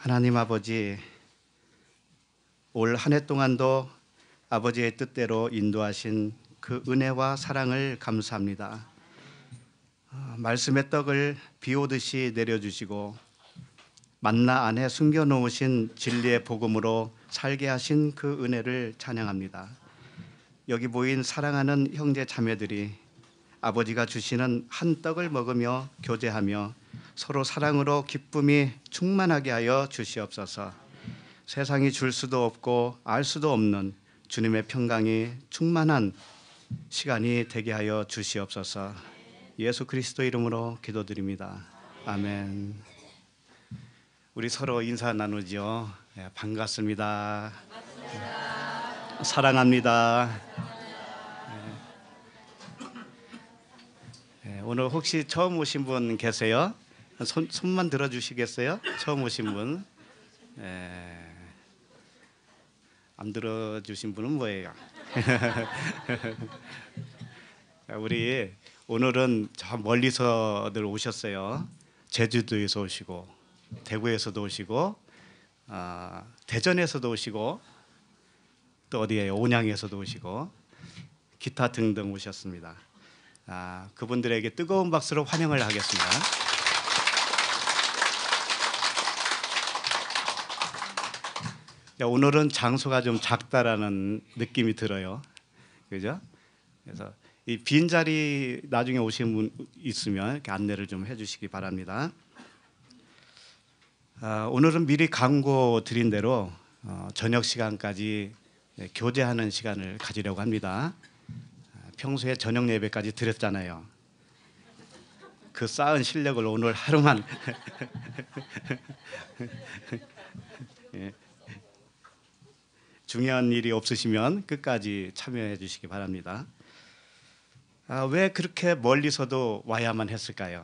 하나님 아버지 올 한 해 동안도 아버지의 뜻대로 인도하신 그 은혜와 사랑을 감사합니다. 어, 말씀의 떡을 비 오듯이 내려주시고 만나 안에 숨겨 놓으신 진리의 복음으로 살게 하신 그 은혜를 찬양합니다. 여기 모인 사랑하는 형제 자매들이 아버지가 주시는 한 떡을 먹으며 교제하며 서로 사랑으로 기쁨이 충만하게 하여 주시옵소서. 세상이 줄 수도 없고 알 수도 없는 주님의 평강이 충만한 시간이 되게 하여 주시옵소서. 예수 그리스도 이름으로 기도드립니다. 아멘. 우리 서로 인사 나누지요. 반갑습니다. 예, 반갑습니다. 사랑합니다. 예. 예, 오늘 혹시 처음 오신 분 계세요? 손, 손만 들어주시겠어요? 처음 오신 분. 에, 예. 안 들어주신 분은 뭐예요? 우리 오늘은 저 멀리서들 오셨어요. 제주도에서 오시고 대구에서도 오시고 어, 대전에서도 오시고 또 어디에 온양에서도 오시고 기타 등등 오셨습니다. 아, 그분들에게 뜨거운 박수로 환영을 하겠습니다. 오늘은 장소가 좀 작다라는 느낌이 들어요. 그죠? 그래서 이 빈자리 나중에 오신 분 있으면 이렇게 안내를 좀 해주시기 바랍니다. 아, 오늘은 미리 광고 드린 대로 어, 저녁 시간까지 교제하는 시간을 가지려고 합니다. 아, 평소에 저녁 예배까지 드렸잖아요. 그 쌓은 실력을 오늘 하루만 예. 중요한 일이 없으시면 끝까지 참여해 주시기 바랍니다. 아, 왜 그렇게 멀리서도 와야만 했을까요?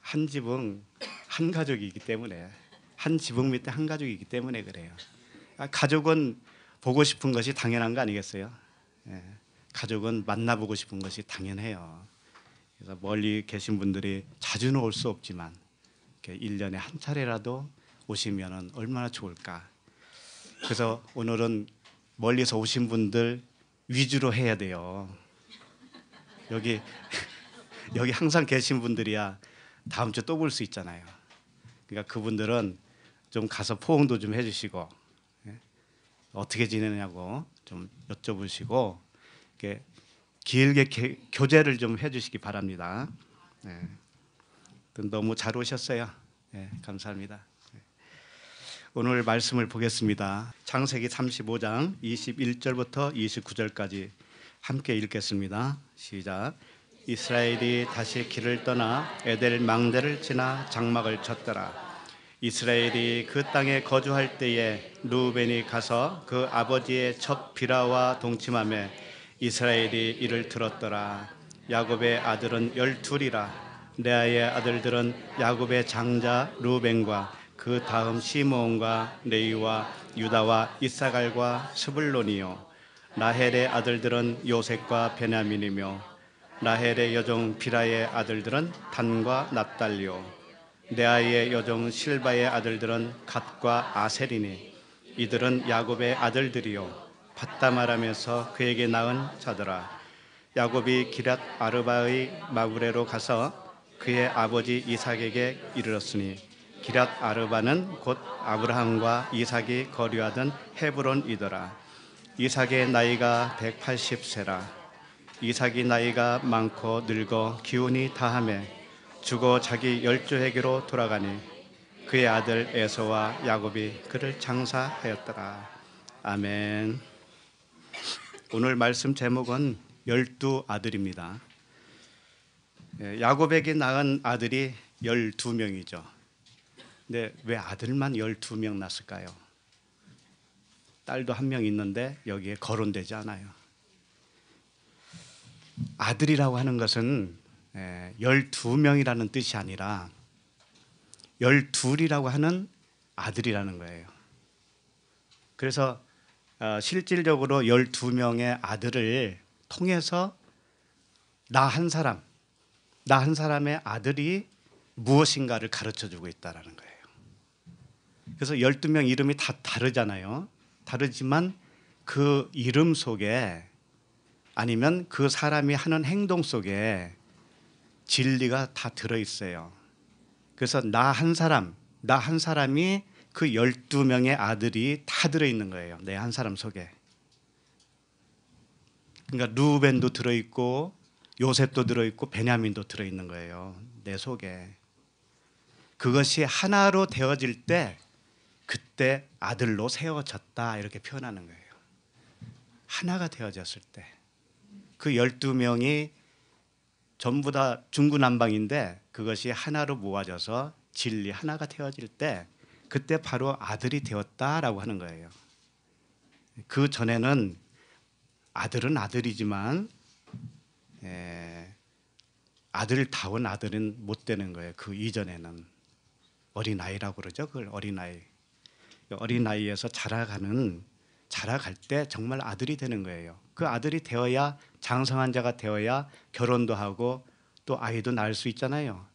한 지붕 한 가족이기 때문에 한 지붕 밑에 한 가족이기 때문에 그래요. 아, 가족은 보고 싶은 것이 당연한 거 아니겠어요? 예, 가족은 만나보고 싶은 것이 당연해요. 그래서 멀리 계신 분들이 자주는 올 수 없지만 1년에 한 차례라도 오시면 얼마나 좋을까. 그래서 오늘은 멀리서 오신 분들 위주로 해야 돼요. 여기 여기 항상 계신 분들이야 다음 주에 또볼 수 있잖아요. 그러니까 그분들은 좀 가서 포옹도 좀 해주시고 예, 어떻게 지내냐고 좀 여쭤보시고 이렇게 길게 교제를 좀 해주시기 바랍니다. 네. 너무 잘 오셨어요. 네, 감사합니다. 오늘 말씀을 보겠습니다. 창세기 35장 21절부터 29절까지 함께 읽겠습니다. 시작. 이스라엘이 다시 길을 떠나 에델 망대를 지나 장막을 쳤더라. 이스라엘이 그 땅에 거주할 때에 루벤이 가서 그 아버지의 첩 비라와 동침함에 이스라엘이 이를 들었더라. 야곱의 아들은 열둘이라. 레아의 아들들은 야곱의 장자 루벤과 그 다음 시몬과 레이와 유다와 이사갈과 스불론이요 라헬의 아들들은 요셉과 베냐민이며 라헬의 여종 비라의 아들들은 단과 납달리오 레아의 여종 실바의 아들들은 갓과 아셀이니 이들은 야곱의 아들들이요 밧다마람에서 그에게 낳은 자들아 야곱이 기랏 아르바의 마구레로 가서 그의 아버지 이삭에게 이르렀으니 기랏 아르바는 곧 아브라함과 이삭이 거류하던 헤브론이더라. 이삭의 나이가 180세라. 이삭이 나이가 많고 늙어 기운이 다함에 죽어 자기 열조에게로 돌아가니 그의 아들 에서와 야곱이 그를 장사하였더라. 아멘. 오늘 말씀 제목은 열두 아들입니다. 예, 야곱에게 낳은 아들이 열두 명이죠. 근데 왜 아들만 12명 났을까요? 딸도 한 명 있는데 여기에 거론되지 않아요. 아들이라고 하는 것은 12명이라는 예, 뜻이 아니라 12이라고 하는 아들이라는 거예요. 그래서 어, 실질적으로 12명의 아들을 통해서 나 한 사람, 나 한 사람의 아들이 무엇인가를 가르쳐 주고 있다는 거예요. 그래서 12명 이름이 다 다르잖아요. 다르지만 그 이름 속에 아니면 그 사람이 하는 행동 속에 진리가 다 들어 있어요. 그래서 나 한 사람, 나 한 사람이 그 12명의 아들이 다 들어 있는 거예요. 내 한 사람 속에. 그러니까 루벤도 들어 있고 요셉도 들어 있고 베냐민도 들어 있는 거예요. 내 속에. 그것이 하나로 되어질 때 그때 아들로 세워졌다 이렇게 표현하는 거예요. 하나가 되어졌을 때 그 12명이 전부 다 중구난방인데 그것이 하나로 모아져서 진리 하나가 되어질 때 그때 바로 아들이 되었다라고 하는 거예요. 그 전에는 아들은 아들이지만 에, 예, 아들다운 아들은 못 되는 거예요. 그 이전에는 어린아이라고 그러죠. 그걸 어린아이. 어린 나이에서 자라가는 자라갈 때 정말 아들이 되는 거예요. 그 아들이 되어야 장성한 자가 되어야 결혼도 하고 또 아이도 낳을 수 있잖아요.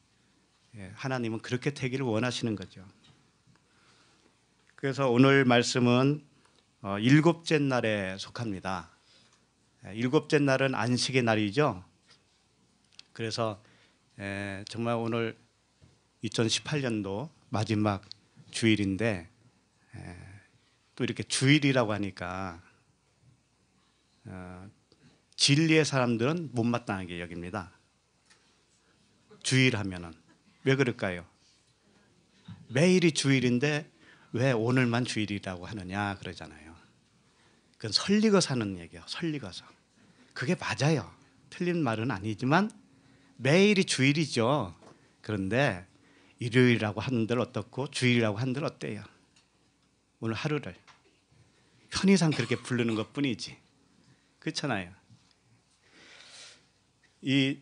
예, 하나님은 그렇게 되기를 원하시는 거죠. 그래서 오늘 말씀은 어, 일곱째 날에 속합니다. 예, 일곱째 날은 안식의 날이죠. 그래서 예, 정말 오늘 2018년도 마지막 주일인데 또 이렇게 주일이라고 하니까 어, 진리의 사람들은 못마땅하게 여깁니다. 주일 하면은 왜 그럴까요? 매일이 주일인데 왜 오늘만 주일이라고 하느냐 그러잖아요. 그건 설리고 사는 얘기예요. 설리고서. 그게 맞아요. 틀린 말은 아니지만 매일이 주일이죠. 그런데 일요일이라고 한들 어떻고 주일이라고 한들 어때요? 오늘 하루를 편의상 그렇게 부르는 것 뿐이지. 그렇잖아요. 이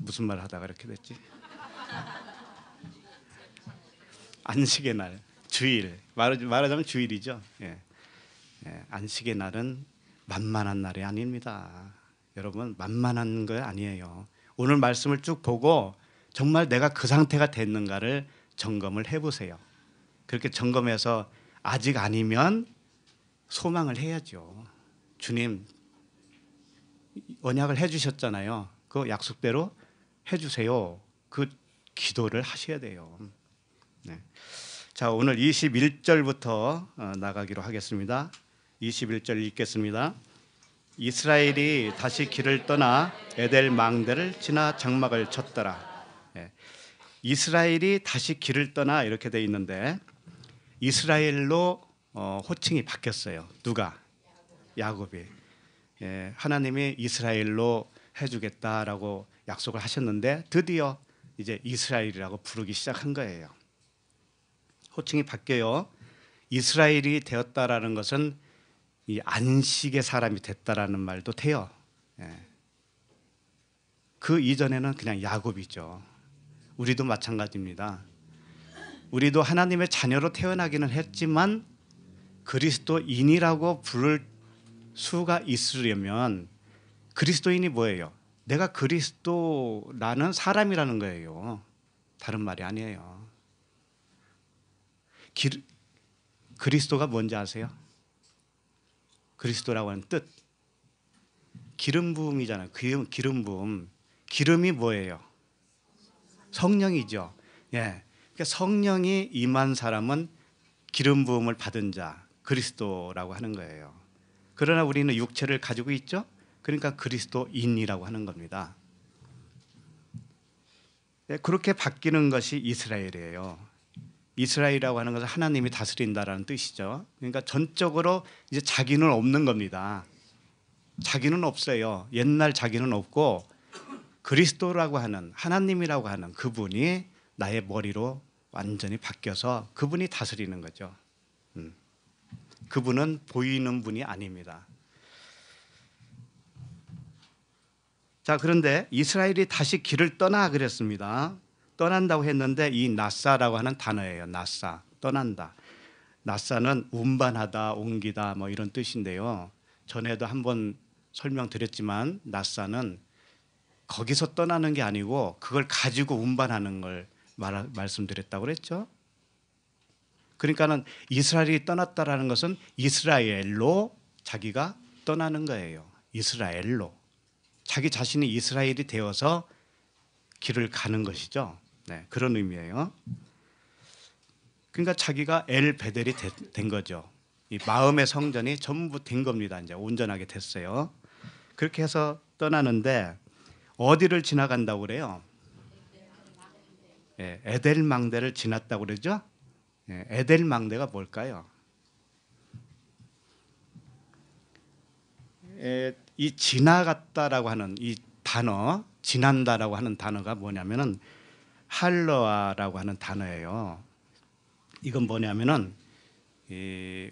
무슨 말 하다가 이렇게 됐지? 안식의 날, 주일. 말하자면 주일이죠. 예. 예. 안식의 날은 만만한 날이 아닙니다. 여러분 만만한 거 아니에요. 오늘 말씀을 쭉 보고 정말 내가 그 상태가 됐는가를 점검을 해보세요. 그렇게 점검해서 아직 아니면 소망을 해야죠. 주님 언약을 해주셨잖아요. 그 약속대로 해주세요. 그 기도를 하셔야 돼요. 네. 자 오늘 21절부터 어, 나가기로 하겠습니다. 21절 읽겠습니다. 이스라엘이 다시 길을 떠나 에델 망대를 지나 장막을 쳤더라. 예. 이스라엘이 다시 길을 떠나 이렇게 돼 있는데 이스라엘로 어, 호칭이 바뀌었어요. 누가? 야곱이. 예, 하나님이 이스라엘로 해주겠다라고 약속을 하셨는데 드디어 이제 이스라엘이라고 부르기 시작한 거예요. 호칭이 바뀌어요. 이스라엘이 되었다라는 것은 이 안식의 사람이 됐다라는 말도 돼요. 예. 그 이전에는 그냥 야곱이죠. 우리도 마찬가지입니다. 우리도 하나님의 자녀로 태어나기는 했지만 그리스도인이라고 부를 수가 있으려면 그리스도인이 뭐예요? 내가 그리스도라는 사람이라는 거예요. 다른 말이 아니에요. 기, 그리스도가 뭔지 아세요? 그리스도라고 하는 뜻. 기름 부음이잖아요. 기름 기름 부음. 기름이 뭐예요? 성령이죠. 예. 그러니까 성령이 임한 사람은 기름 부음을 받은 자 그리스도라고 하는 거예요. 그러나 우리는 육체를 가지고 있죠. 그러니까 그리스도인이라고 하는 겁니다. 네, 그렇게 바뀌는 것이 이스라엘이에요. 이스라엘이라고 하는 것은 하나님이 다스린다라는 뜻이죠. 그러니까 전적으로 이제 자기는 없는 겁니다. 자기는 없어요. 옛날 자기는 없고 그리스도라고 하는 하나님이라고 하는 그분이 나의 머리로 완전히 바뀌어서 그분이 다스리는 거죠. 음. 그분은 보이는 분이 아닙니다. 자, 그런데 이스라엘이 다시 길을 떠나 그랬습니다. 떠난다고 했는데 이 나사라고 하는 단어예요. 나사. 떠난다. 나사는 운반하다, 옮기다 뭐 이런 뜻인데요. 전에도 한번 설명드렸지만 나사는 거기서 떠나는 게 아니고 그걸 가지고 운반하는 걸 말, 말씀드렸다고 그랬죠. 그러니까는 이스라엘이 떠났다라는 것은 이스라엘로 자기가 떠나는 거예요. 이스라엘로 자기 자신이 이스라엘이 되어서 길을 가는 것이죠. 네, 그런 의미예요. 그러니까 자기가 엘 베델이 되, 된 거죠. 이 마음의 성전이 전부 된 겁니다. 이제 온전하게 됐어요. 그렇게 해서 떠나는데 어디를 지나간다고 그래요? 예, 에델 망대를 지났다고 그러죠. 예, 에델 망대가 뭘까요? 예, 이 지나갔다라고 하는 이 단어, 지난다라고 하는 단어가 뭐냐면은 할러아라고 하는 단어예요. 이건 뭐냐면은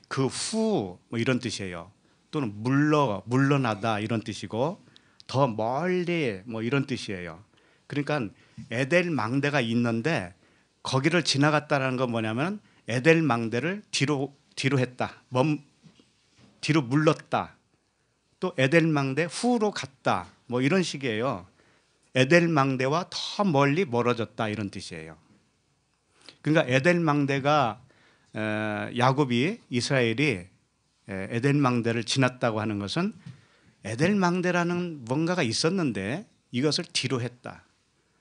그후 뭐 이런 뜻이에요. 또는 물러 물러나다 이런 뜻이고 더 멀리 뭐 이런 뜻이에요. 그러니까 에델 망대가 있는데 거기를 지나갔다라는 건 뭐냐면 에델 망대를 뒤로 뒤로 했다. 멈 뒤로 물렀다. 또 에델 망대 후로 갔다. 뭐 이런 식이에요. 에델 망대와 더 멀리 멀어졌다 이런 뜻이에요. 그러니까 에델 망대가 야곱이 이스라엘이 에델 망대를 지났다고 하는 것은 에델 망대라는 뭔가가 있었는데 이것을 뒤로 했다.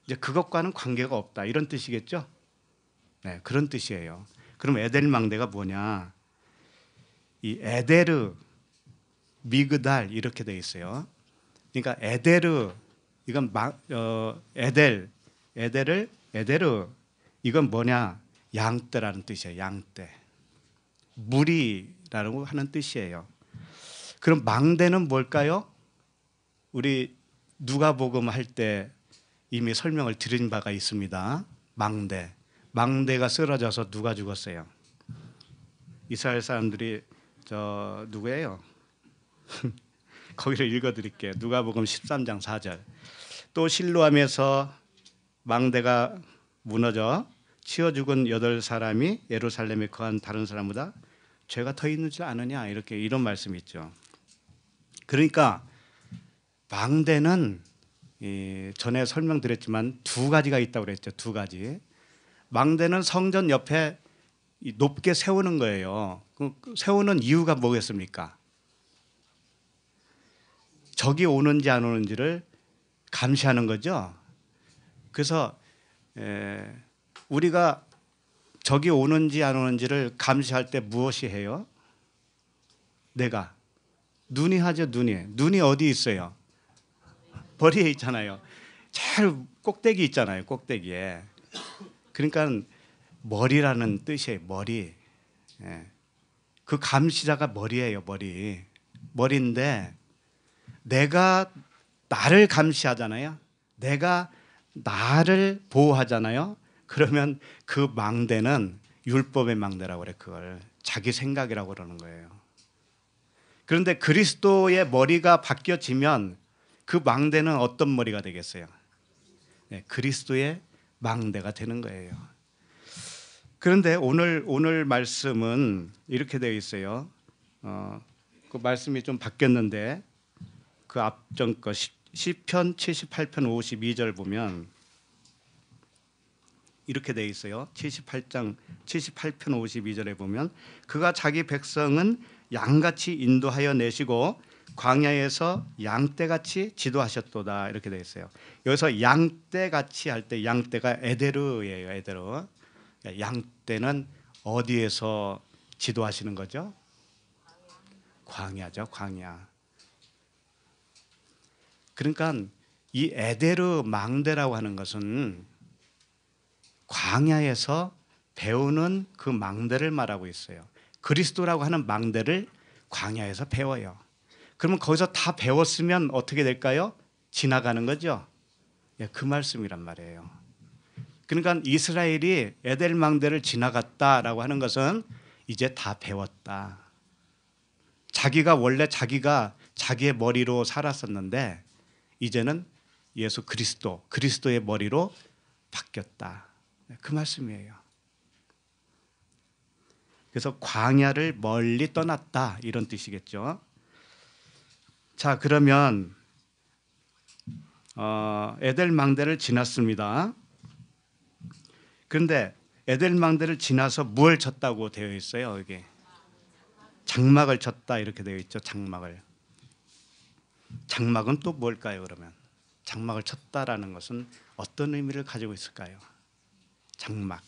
이제 그것과는 관계가 없다 이런 뜻이겠죠. 네, 그런 뜻이에요. 그럼 에델 망대가 뭐냐? 이 에데르, 미그달 이렇게 돼 있어요. 그러니까 에데르 이건 마, 어, 에델, 에델을 에데르 이건 뭐냐? 양떼라는 뜻이에요. 양떼. 무리라고 하는 뜻이에요. 그럼 망대는 뭘까요? 우리 누가복음 할때 이미 설명을 드린 바가 있습니다. 망대. 망대가 쓰러져서 누가 죽었어요? 이스라엘 사람들이 저 누구예요? 거기를 읽어 드릴게요. 누가복음 13장 4절. 또 실로암에서 망대가 무너져 치어 죽은 여덟 사람이 예루살렘에 거한 다른 사람보다 죄가 더 있는 줄 아느냐 이렇게 이런 말씀이 있죠. 그러니까 망대는 이 전에 설명드렸지만 두 가지가 있다고 그랬죠. 두 가지. 망대는 성전 옆에 높게 세우는 거예요. 그 세우는 이유가 뭐겠습니까? 적이 오는지 안 오는지를 감시하는 거죠. 그래서 우리가 적이 오는지 안 오는지를 감시할 때 무엇이 해요? 내가 눈이 하죠 눈이 눈이 어디 있어요? 벌이에 있잖아요. 제일 꼭대기 있잖아요. 꼭대기에. 그러니까 머리라는 뜻이에요. 머리. 예. 그 감시자가 머리예요. 머리. 머리인데 내가 나를 감시하잖아요. 내가 나를 보호하잖아요. 그러면 그 망대는 율법의 망대라고 그래 그걸 자기 생각이라고 그러는 거예요. 그런데 그리스도의 머리가 바뀌어지면 그 망대는 어떤 머리가 되겠어요? 네, 그리스도의 망대가 되는 거예요. 그런데 오늘 오늘 말씀은 이렇게 되어 있어요. 어, 그 말씀이 좀 바뀌었는데 그 앞전 거 시, 시편 78편 52절 보면 이렇게 되어 있어요. 78장 78편 52절에 보면 그가 자기 백성은 양같이 인도하여 내시고 광야에서 양떼같이 지도하셨도다 이렇게 되어 있어요. 여기서 양떼같이 할 때 양떼가 에데르예요. 에데르. 양떼는 어디에서 지도하시는 거죠? 광야죠. 광야. 그러니까 이 에데르 망대라고 하는 것은 광야에서 배우는 그 망대를 말하고 있어요. 그리스도라고 하는 망대를 광야에서 배워요. 그러면 거기서 다 배웠으면 어떻게 될까요? 지나가는 거죠. 예, 그 말씀이란 말이에요. 그러니까 이스라엘이 에델 망대를 지나갔다라고 하는 것은 이제 다 배웠다. 자기가 원래 자기가 자기의 머리로 살았었는데 이제는 예수 그리스도 그리스도의 머리로 바뀌었다. 네, 그 말씀이에요. 그래서 광야를 멀리 떠났다 이런 뜻이겠죠. 자 그러면 어, 에델 망대를 지났습니다. 그런데 에델 망대를 지나서 무 쳤다고 되어 있어요. 이게 장막을 쳤다 이렇게 되어 있죠. 장막을. 장막은 또 뭘까요? 그러면 장막을 쳤다라는 것은 어떤 의미를 가지고 있을까요? 장막.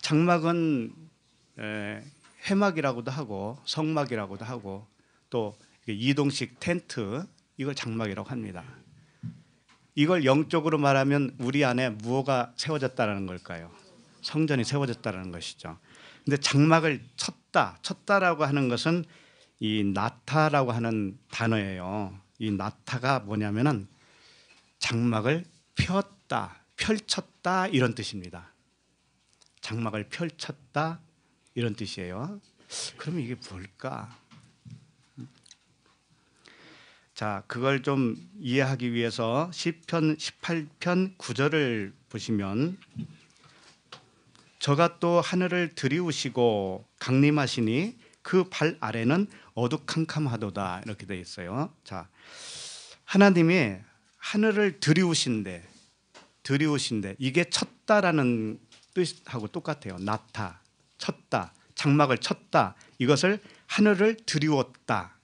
장막은 에, 해막이라고도 하고 성막이라고도 하고 또그 이동식 텐트 이걸 장막이라고 합니다. 이걸 영적으로 말하면 우리 안에 무엇가 세워졌다라는 걸까요? 성전이 세워졌다라는 것이죠. 근데 장막을 쳤다, 쳤다라고 하는 것은 이 나타라고 하는 단어예요. 이 나타가 뭐냐면은 장막을 폈다, 펼쳤다 이런 뜻입니다. 장막을 펼쳤다 이런 뜻이에요. 그러면 이게 뭘까? 자, 그걸 좀 이해하기 위해서 1 0편 18편 9절을 보시면 저가 또 하늘을 들이우시고 강림하시니 그 발 아래는 어둑캄캄하도다 이렇게 되어 있어요. 자, 하나님이 하늘을 들이우신데 들이우신데 이게 쳤다라는 뜻하고 똑같아요. 나타 쳤다 장막을 쳤다 이것을 하늘을 들이웠다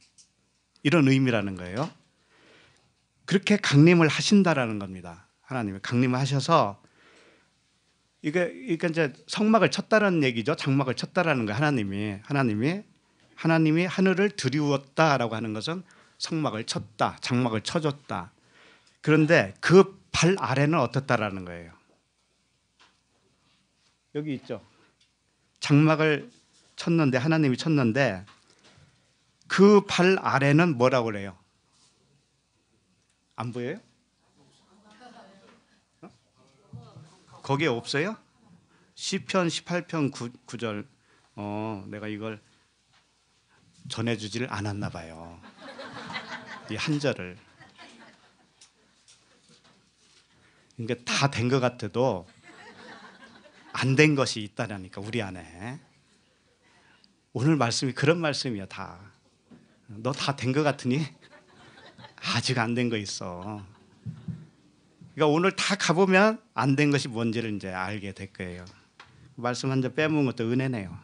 이런 의미라는 거예요. 그렇게 강림을 하신다라는 겁니다. 하나님이 강림을 하셔서 이게 그러니까 이제 성막을 쳤다라는 얘기죠. 장막을 쳤다라는 거 하나님이 하나님이 하나님이 하늘을 드리웠다라고 하는 것은 성막을 쳤다, 장막을 쳐줬다. 그런데 그 발 아래는 어떻다라는 거예요. 여기 있죠. 장막을 쳤는데 하나님이 쳤는데 그발 아래는 뭐라고 그래요? 안 보여요? 어? 거기에 없어요? 시편 18편 9, 절 어, 내가 이걸 전해주지 않았나 봐요. 이 한절을. 그러 그러니까 다된 것 같아도 안 된 것이 있다라니까 우리 안에. 오늘 말씀이 그런 말씀이야 다. 너다된것 같으니 아직 안 된 거 있어. 그러니까 오늘 다 가보면 안 된 것이 뭔지를 이제 알게 될 거예요. 말씀 한점 빼먹은 것도 은혜네요.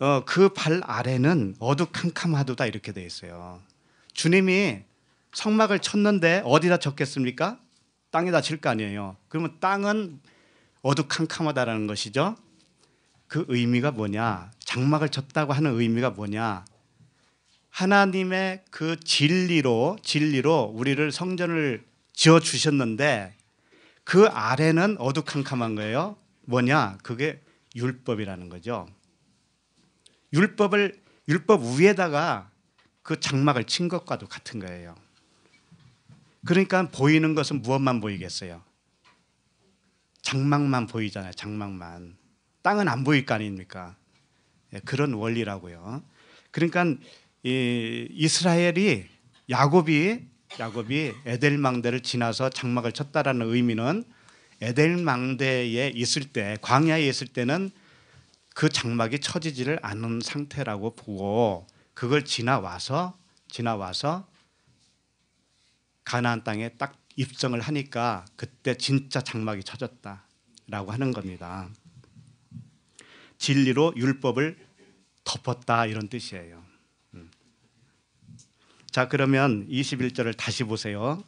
어, 그 발 아래는 어두캄캄하도다 이렇게 돼 있어요. 주님이 성막을 쳤는데 어디다 쳤겠습니까? 땅에다 칠 거 아니에요. 그러면 땅은 어두캄캄하다라는 것이죠. 그 의미가 뭐냐? 장막을 쳤다고 하는 의미가 뭐냐? 하나님의 그 진리로 진리로 우리를 성전을 지어 주셨는데 그 아래는 어두캄캄한 거예요. 뭐냐? 그게 율법이라는 거죠. 율법을 율법 위에다가 그 장막을 친 것과도 같은 거예요. 그러니까 보이는 것은 무엇만 보이겠어요? 장막만 보이잖아요. 장막만. 땅은 안 보일 거 아닙니까? 예, 그런 원리라고요. 그러니까 이스라엘이 야곱이 야곱이 에델 망대를 지나서 장막을 쳤다라는 의미는 에델 망대에 있을 때 광야에 있을 때는 그 장막이 처지지를 않은 상태라고 보고 그걸 지나와서 지나와서 가나안 땅에 딱 입성을 하니까 그때 진짜 장막이 쳐졌다라고 하는 겁니다. 진리로 율법을 덮었다 이런 뜻이에요. 음. 자, 그러면 21절을 다시 보세요.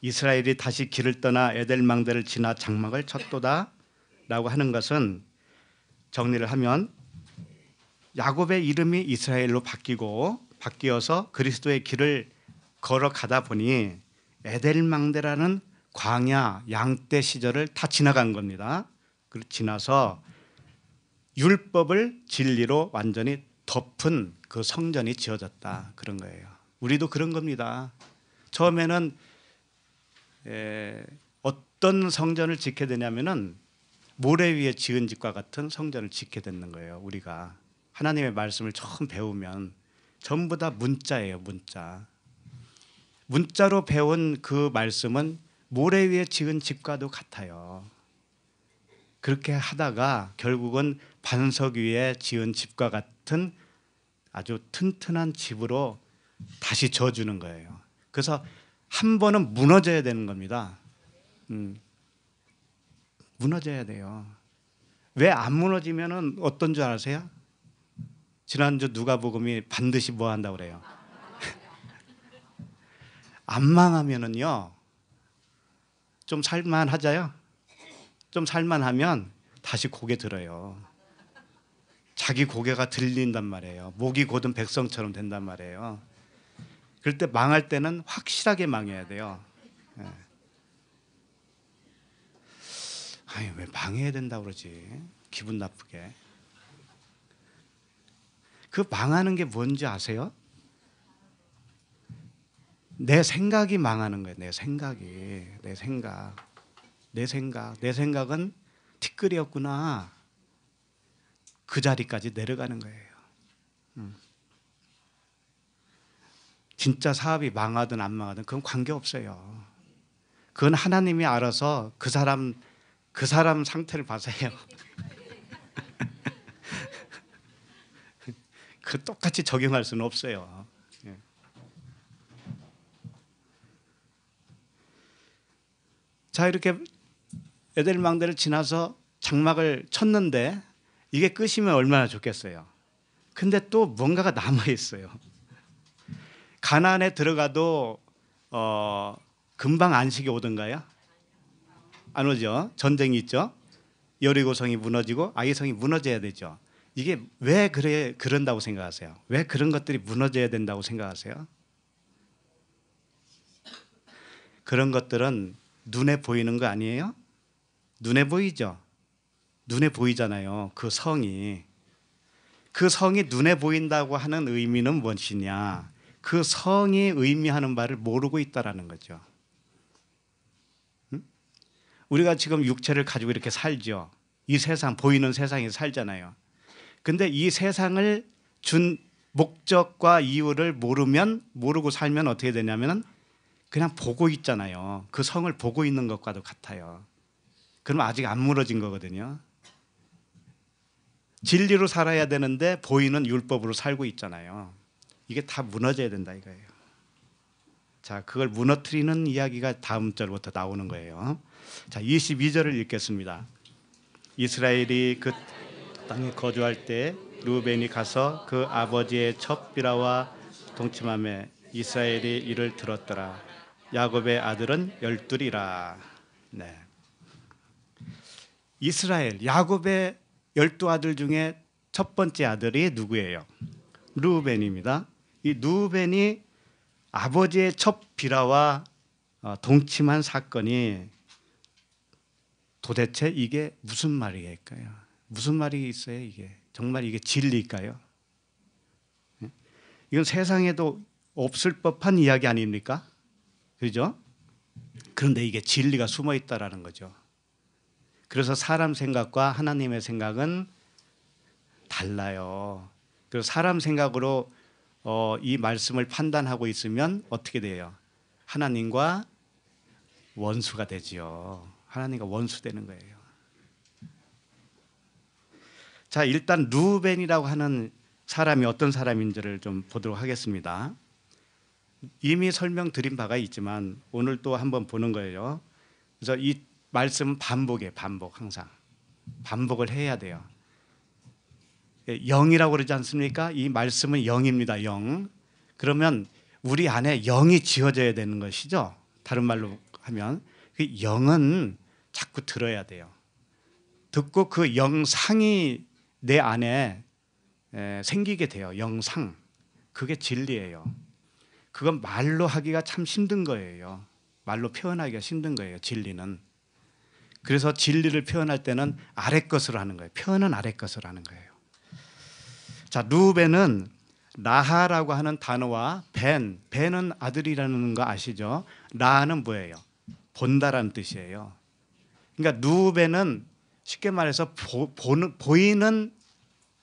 이스라엘이 다시 길을 떠나 에델망대를 지나 장막을 쳤도다라고 하는 것은 정리를 하면 야곱의 이름이 이스라엘로 바뀌고 바뀌어서 그리스도의 길을 걸어가다 보니 에델망대라는 광야 양떼 시절을 다 지나간 겁니다. 그 지나서 율법을 진리로 완전히 덮은 그 성전이 지어졌다 그런 거예요. 우리도 그런 겁니다. 처음에는 에, 어떤 성전을 짓게 되냐면은 모래 위에 지은 집과 같은 성전을 짓게 되는 거예요. 우리가 하나님의 말씀을 처음 배우면 전부 다 문자예요. 문자. 문자로 배운 그 말씀은 모래 위에 지은 집과도 같아요. 그렇게 하다가 결국은 반석 위에 지은 집과 같은 아주 튼튼한 집으로 다시 져주는 거예요. 그래서 한 번은 무너져야 되는 겁니다. 음, 무너져야 돼요. 왜 안무너지면 어떤 줄 아세요? 지난주 누가복음이 반드시 뭐 한다 고 그래요. 안 망하면은요. 좀 살만하자요. 좀 살만하면 다시 고개 들어요. 자기 고개가 들린단 말이에요. 목이 고든 백성처럼 된단 말이에요. 그럴 때 망할 때는 확실하게 망해야 돼요. 네. 예. 아니 왜 망해야 된다 고 그러지? 기분 나쁘게. 그 망하는 게 뭔지 아세요? 내 생각이 망하는 거예요. 내 생각이, 내 생각, 내 생각, 내 생각은 티끌이었구나. 그 자리까지 내려가는 거예요. 음. 진짜 사업이 망하든 안 망하든 그건 관계 없어요. 그건 하나님이 알아서 그 사람 그 사람 상태를 봐서요. 그 똑같이 적용할 수는 없어요. 예. 자 이렇게 에델망대를 지나서 장막을 쳤는데 이게 끝이면 얼마나 좋겠어요. 근데 또 뭔가가 남아 있어요. 가난에 들어가도 어, 금방 안식이 오던가요? 안 오죠. 전쟁이 있죠. 여리고성이 무너지고 아이성이 무너져야 되죠. 이게 왜 그래 그런다고 생각하세요? 왜 그런 것들이 무너져야 된다고 생각하세요? 그런 것들은 눈에 보이는 거 아니에요? 눈에 보이죠. 눈에 보이잖아요. 그 성이. 그 성이 눈에 보인다고 하는 의미는 무엇이냐? 그 성이 의미하는 바를 모르고 있다라는 거죠. 우리가 지금 육체를 가지고 이렇게 살죠. 이 세상 보이는 세상에 살잖아요. 근데 이 세상을 준 목적과 이유를 모르면 모르고 살면 어떻게 되냐면은 그냥 보고 있잖아요. 그 성을 보고 있는 것과도 같아요. 그럼 아직 안 무너진 거거든요. 진리로 살아야 되는데 보이는 율법으로 살고 있잖아요. 이게 다 무너져야 된다 이거예요. 자, 그걸 무너뜨리는 이야기가 다음 절부터 나오는 거예요. 자, 22절을 읽겠습니다. 이스라엘이 그 땅에 거주할 때 루벤이 가서 그 아버지의 첫 비라와 동침함에 이스라엘이 이를 들었더라. 야곱의 아들은 열둘이라. 네. 이스라엘 야곱의 열두 아들 중에 첫 번째 아들이 누구예요? 루벤입니다. 이 루벤이 아버지의 첫 비라와 어, 동침한 사건이 도대체 이게 무슨 말일까요? 무슨 말이 있어요 이게? 정말 이게 진리일까요? 예? 이건 세상에도 없을 법한 이야기 아닙니까? 그죠? 그런데 이게 진리가 숨어 있다라는 거죠. 그래서 사람 생각과 하나님의 생각은 달라요. 그 사람 생각으로 어, 이 말씀을 판단하고 있으면 어떻게 돼요? 하나님과 원수가 되지요. 하나님과 원수 되는 거예요. 자, 일단 루벤이라고 하는 사람이 어떤 사람인지를 좀 보도록 하겠습니다. 이미 설명드린 바가 있지만 오늘 또 한번 보는 거예요. 그래서 이 말씀은 반복이에요. 반복 항상 반복을 해야 돼요. 예, 영이라고 그러지 않습니까? 이 말씀은 영입니다. 영. 그러면 우리 안에 영이 지어져야 되는 것이죠. 다른 말로 하면 그 영은 자꾸 들어야 돼요. 듣고 그 영상이 내 안에 예, 생기게 돼요. 영상. 그게 진리예요. 그건 말로 하기가 참 힘든 거예요. 말로 표현하기가 힘든 거예요. 진리는. 그래서 진리를 표현할 때는 아래 것으로 하는 거예요. 표현은 아래 것으로 하는 거예요. 자, 루벤은 라하라고 하는 단어와 벤, 벤은 아들이라는 거 아시죠? 라는 뭐예요? 본다라는 뜻이에요. 그러니까 루벤은 쉽게 말해서 보, 보는, 보이는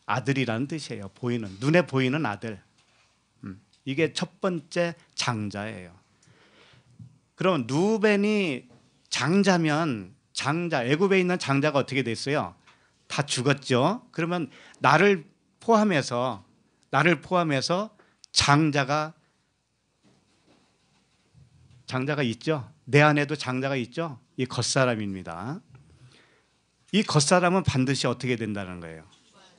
아들이라는 뜻이에요. 보이는 눈에 보이는 아들. 음, 이게 첫 번째 장자예요. 그럼 루벤이 장자면 장자 애굽에 있는 장자가 어떻게 됐어요? 다 죽었죠. 그러면 나를 포함해서 나를 포함해서 장자가 장자가 있죠. 내 안에도 장자가 있죠. 이 겉사람입니다. 이 겉사람은 반드시 어떻게 된다는 거예요?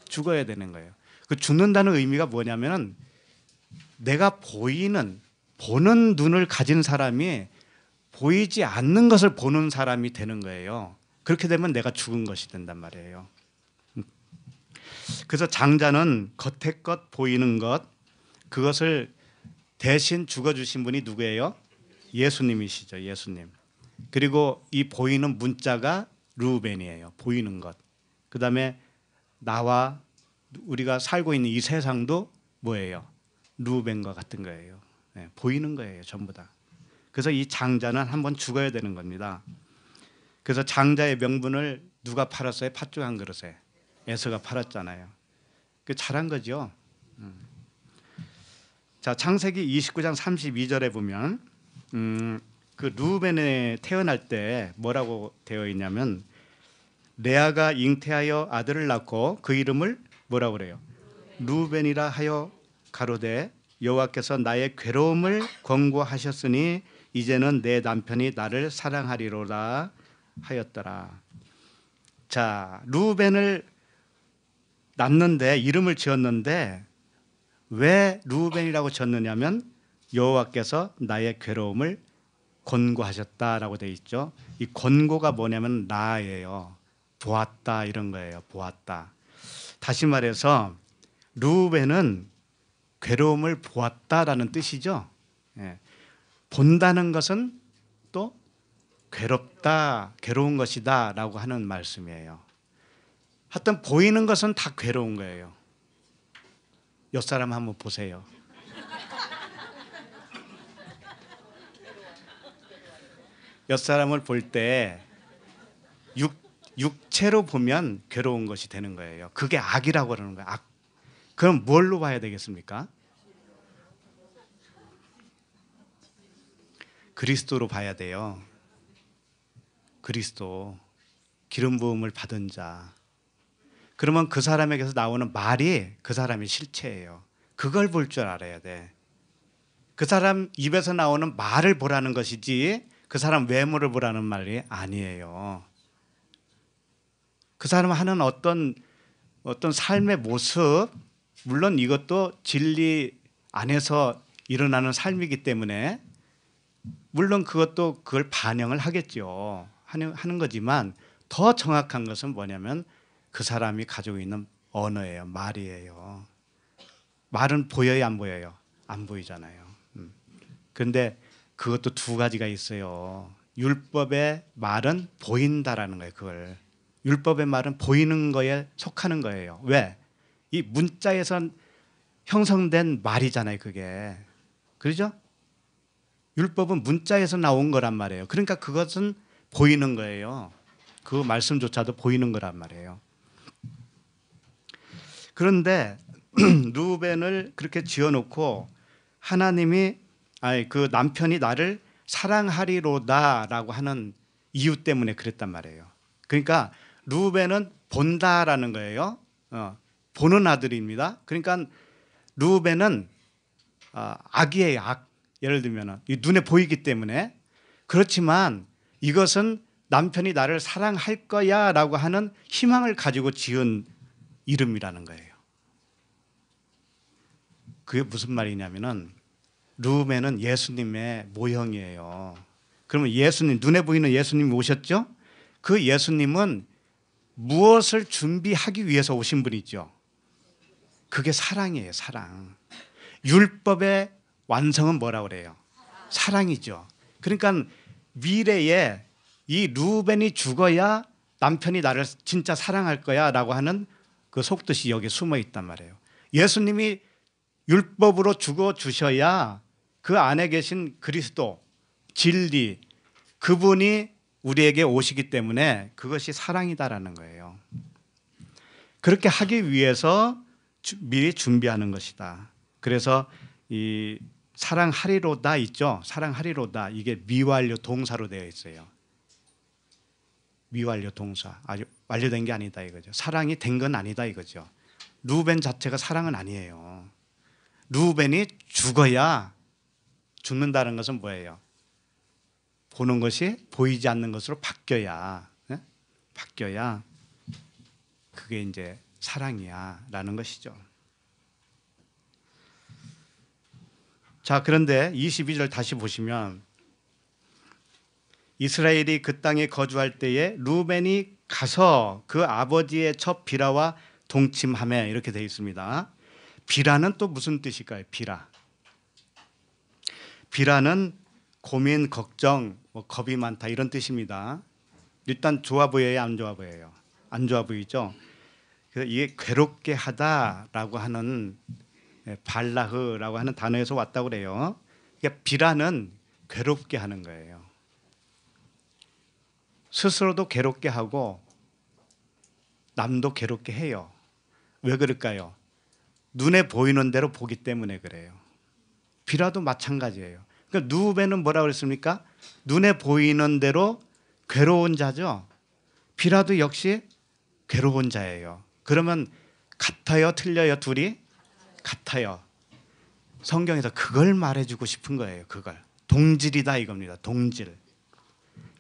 죽어야 되는 거예요. 그 죽는다는 의미가 뭐냐면은 내가 보이는 보는 눈을 가진 사람이 보이지 않는 것을 보는 사람이 되는 거예요. 그렇게 되면 내가 죽은 것이 된단 말이에요. 그래서 장자는 겉의 것 보이는 것 그것을 대신 죽어 주신 분이 누구예요? 예수님이시죠. 예수님. 그리고 이 보이는 문자가 루벤이에요. 보이는 것. 그다음에 나와 우리가 살고 있는 이 세상도 뭐예요? 루벤과 같은 거예요. 네, 보이는 거예요. 전부 다. 그래서 이 장자는 한번 죽어야 되는 겁니다. 그래서 장자의 명분을 누가 팔았어요? 팥죽 한 그릇에 에서가 팔았잖아요. 그 잘한 거죠. 음. 자 창세기 29장 32절에 보면 음, 그 루벤에 태어날 때 뭐라고 되어 있냐면 레아가 잉태하여 아들을 낳고 그 이름을 뭐라 그래요? 루벤이라 하여 가로되 여호와께서 나의 괴로움을 권고하셨으니 이제는 내 남편이 나를 사랑하리로다 하였더라. 자, 루벤을 낳는데 이름을 지었는데 왜 루벤이라고 지었느냐면 여호와께서 나의 괴로움을 권고하셨다라고 돼 있죠. 이 권고가 뭐냐면 나예요. 보았다 이런 거예요. 보았다. 다시 말해서 루벤은 괴로움을 보았다라는 뜻이죠. 예. 본다는 것은 또 괴롭다, 괴로운 것이다 라고 하는 말씀이에요. 하여튼 보이는 것은 다 괴로운 거예요. 옆사람 한번 보세요. 옆사람을 볼 때 육체로 보면 괴로운 것이 되는 거예요. 그게 악이라고 그러는 거예요. 악. 그럼 뭘로 봐야 되겠습니까? 그리스도로 봐야 돼요. 그리스도 기름 부음을 받은 자. 그러면 그 사람에게서 나오는 말이 그 사람의 실체예요. 그걸 볼 줄 알아야 돼. 그 사람 입에서 나오는 말을 보라는 것이지 그 사람 외모를 보라는 말이 아니에요. 그 사람 하는 어떤 어떤 삶의 모습 물론 이것도 진리 안에서 일어나는 삶이기 때문에 물론 그것도 그걸 반영을 하겠죠. 하는, 하는 거지만 더 정확한 것은 뭐냐면 그 사람이 가지고 있는 언어예요. 말이에요. 말은 보여야 안 보여요. 안 보이잖아요. 음. 근데 그것도 두 가지가 있어요. 율법의 말은 보인다라는 거예요. 그걸 율법의 말은 보이는 거에 속하는 거예요. 왜? 이 문자에선 형성된 말이잖아요. 그게 그렇죠? 율법은 문자에서 나온 거란 말이에요. 그러니까 그것은 보이는 거예요. 그 말씀조차도 보이는 거란 말이에요. 그런데 루벤을 그렇게 지어놓고 하나님이 아니 그 남편이 나를 사랑하리로다라고 하는 이유 때문에 그랬단 말이에요. 그러니까 루벤은 본다라는 거예요. 어, 보는 아들입니다. 그러니까 루벤은 어, 아, 악이에요. 악 예를 들면 눈에 보이기 때문에 그렇지만 이것은 남편이 나를 사랑할 거야 라고 하는 희망을 가지고 지은 이름이라는 거예요. 그게 무슨 말이냐면은 룸에는 예수님의 모형이에요. 그러면 예수님, 눈에 보이는 예수님 오셨죠? 그 예수님은 무엇을 준비하기 위해서 오신 분이죠. 그게 사랑이에요, 사랑. 율법의 완성은 뭐라 그래요? 사랑이죠. 그러니까 미래에 이 루벤이 죽어야 남편이 나를 진짜 사랑할 거야라고 하는 그 속뜻이 여기 숨어 있단 말이에요. 예수님이 율법으로 죽어 주셔야 그 안에 계신 그리스도 진리 그분이 우리에게 오시기 때문에 그것이 사랑이다라는 거예요. 그렇게 하기 위해서 미리 준비하는 것이다. 그래서 이 사랑하리로다 있죠. 사랑하리로다 이게 미완료 동사로 되어 있어요. 미완료 동사 아주 완료된 게 아니다 이거죠. 사랑이 된 건 아니다 이거죠. 루벤 자체가 사랑은 아니에요. 루벤이 죽어야 죽는다는 것은 뭐예요? 보는 것이 보이지 않는 것으로 바뀌어야 네? 바뀌어야 그게 이제 사랑이야라는 것이죠. 자, 그런데 22절 다시 보시면 이스라엘이 그 땅에 거주할 때에 루벤이 가서 그 아버지의 첫 비라와 동침함에 이렇게 되어 있습니다. 비라는 또 무슨 뜻일까요? 비라. 비라는 고민, 걱정, 뭐 겁이 많다 이런 뜻입니다. 일단 좋아 보여야 안 좋아 보여요. 안 좋아 보이죠. 그래서 이게 괴롭게 하다라고 하는 예, 발라흐라고 하는 단어에서 왔다고 그래요. 그러니까 비라는 괴롭게 하는 거예요. 스스로도 괴롭게 하고 남도 괴롭게 해요. 왜 그럴까요? 눈에 보이는 대로 보기 때문에 그래요. 비라도 마찬가지예요. 그러니까 누베는 뭐라 그랬습니까? 눈에 보이는 대로 괴로운 자죠. 비라도 역시 괴로운 자예요. 그러면 같아요, 틀려요, 둘이? 같아요. 성경에서 그걸 말해주고 싶은 거예요. 그걸 동질이다 이겁니다. 동질.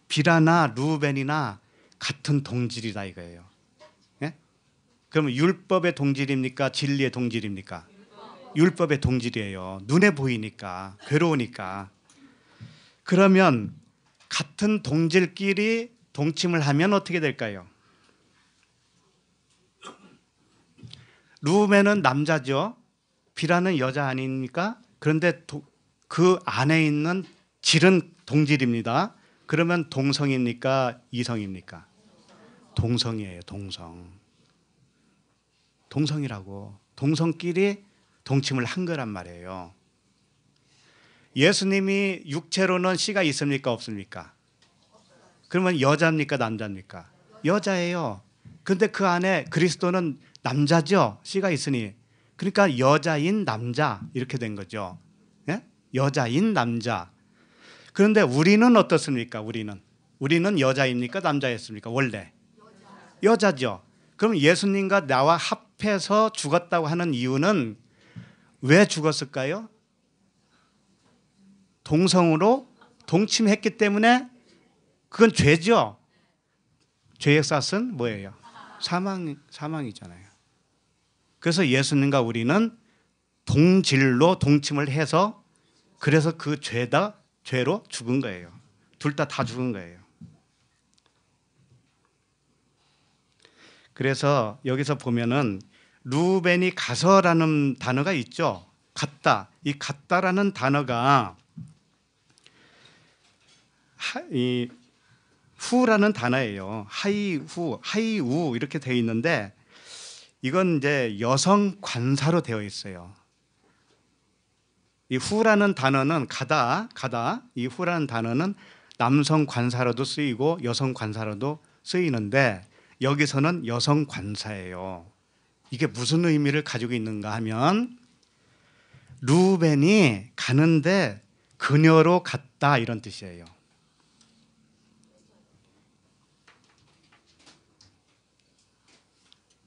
비라나 루벤이나 같은 동질이다 이거예요. 예? 그러면 율법의 동질입니까? 진리의 동질입니까? 율법의 동질이에요. 눈에 보이니까 괴로우니까. 그러면 같은 동질끼리 동침을 하면 어떻게 될까요? 루벤은 남자죠. 비라는 여자 아닙니까? 그런데 도, 그 안에 있는 질은 동질입니다. 그러면 동성입니까? 이성입니까? 동성이에요, 동성. 동성이라고. 동성끼리 동침을 한 거란 말이에요. 예수님이 육체로는 씨가 있습니까? 없습니까? 그러면 여자입니까? 남자입니까? 여자예요. 근데 그 안에 그리스도는 남자죠. 씨가 있으니. 그러니까 여자인 남자 이렇게 된 거죠. 예? 여자인 남자. 그런데 우리는 어떻습니까? 우리는 우리는 여자입니까? 남자였습니까? 원래 여자. 죠 그럼 예수님과 나와 합해서 죽었다고 하는 이유는 왜 죽었을까요? 동성으로 동침했기 때문에 그건 죄죠. 죄의 싹은 뭐예요? 사망 사망이잖아요. 그래서 예수님과 우리는 동질로 동침을 해서 그래서 그 죄다 죄로 죽은 거예요. 둘 다 다 죽은 거예요. 그래서 여기서 보면은 루벤이 가서라는 단어가 있죠. 갔다. 이 갔다라는 단어가 하, 이 후라는 단어예요. 하이후, 하이우 이렇게 되어 있는데 이건 이제 여성 관사로 되어 있어요. 이 후라는 단어는 가다 가다 이 후라는 단어는 남성 관사로도 쓰이고 여성 관사로도 쓰이는데 여기서는 여성 관사예요. 이게 무슨 의미를 가지고 있는가 하면 루벤이 가는데 그녀로 갔다 이런 뜻이에요.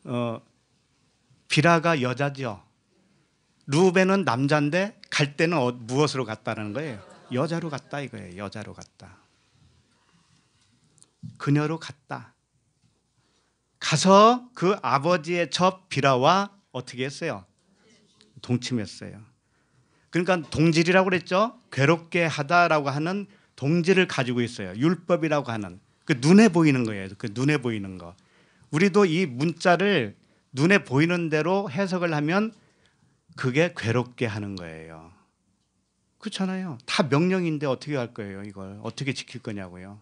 어, 비라가 여자죠. 루벤은 남자인데 갈 때는 어, 무엇으로 갔다는 거예요? 여자로 갔다 이거예요. 여자로 갔다. 그녀로 갔다. 가서 그 아버지의 첩 비라와 어떻게 했어요? 동침했어요. 그러니까 동질이라고 그랬죠. 괴롭게 하다라고 하는 동질을 가지고 있어요. 율법이라고 하는 그 눈에 보이는 거예요. 그 눈에 보이는 거. 우리도 이 문자를 눈에 보이는 대로 해석을 하면 그게 괴롭게 하는 거예요. 그렇잖아요. 다 명령인데 어떻게 할 거예요, 이걸? 어떻게 지킬 거냐고요.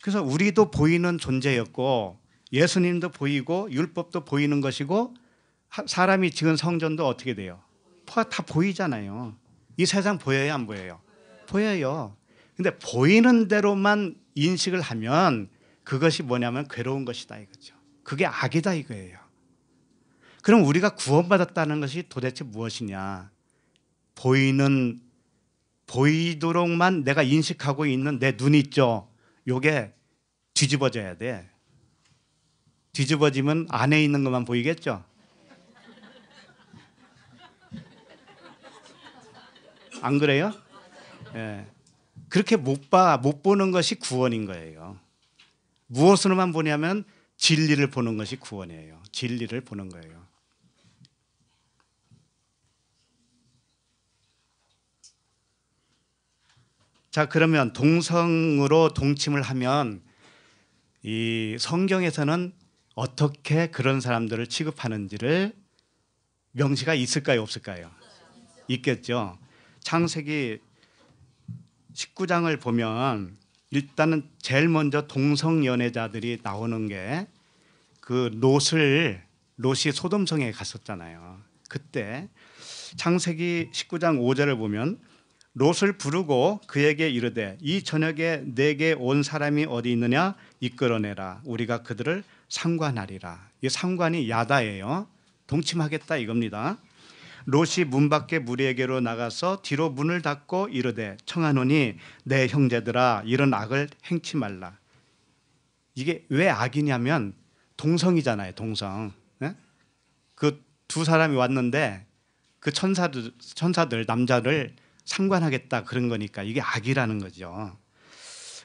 그래서 우리도 보이는 존재였고 예수님도 보이고 율법도 보이는 것이고 사람이 지은 성전도 어떻게 돼요? 다 보이잖아요. 이 세상 보여요, 안 보여요? 보여요. 근데 보이는 대로만 인식을 하면 그것이 뭐냐면 괴로운 것이다 이거죠. 그게 악이다 이거예요. 그럼 우리가 구원받았다는 것이 도대체 무엇이냐? 보이는 보이도록만 내가 인식하고 있는 내 눈이 있죠. 요게 뒤집어져야 돼. 뒤집어지면 안에 있는 것만 보이겠죠. 안 그래요? 예. 그렇게 못 봐, 못 보는 것이 구원인 거예요. 무엇으로만 보냐면 진리를 보는 것이 구원이에요. 진리를 보는 거예요. 자, 그러면 동성으로 동침을 하면 이 성경에서는 어떻게 그런 사람들을 취급하는지를 명시가 있을까요, 없을까요? 있겠죠. 창세기 19장을 보면 일단은 제일 먼저 동성 연애자들이 나오는 게 그 롯을 롯이 소돔성에 갔었잖아요. 그때 창세기 19장 5절을 보면 롯을 부르고 그에게 이르되 이 저녁에 내게 온 사람이 어디 있느냐 이끌어내라 우리가 그들을 상관하리라. 이 상관이 야다예요. 동침하겠다 이겁니다. 롯이 문 밖에 무리에게로 나가서 뒤로 문을 닫고 이르되 청하노니 내 형제들아 이런 악을 행치 말라. 이게 왜 악이냐면 동성이잖아요. 동성. 예? 그두 사람이 왔는데 그 천사들, 천사들 남자를 상관하겠다 그런 거니까 이게 악이라는 거죠.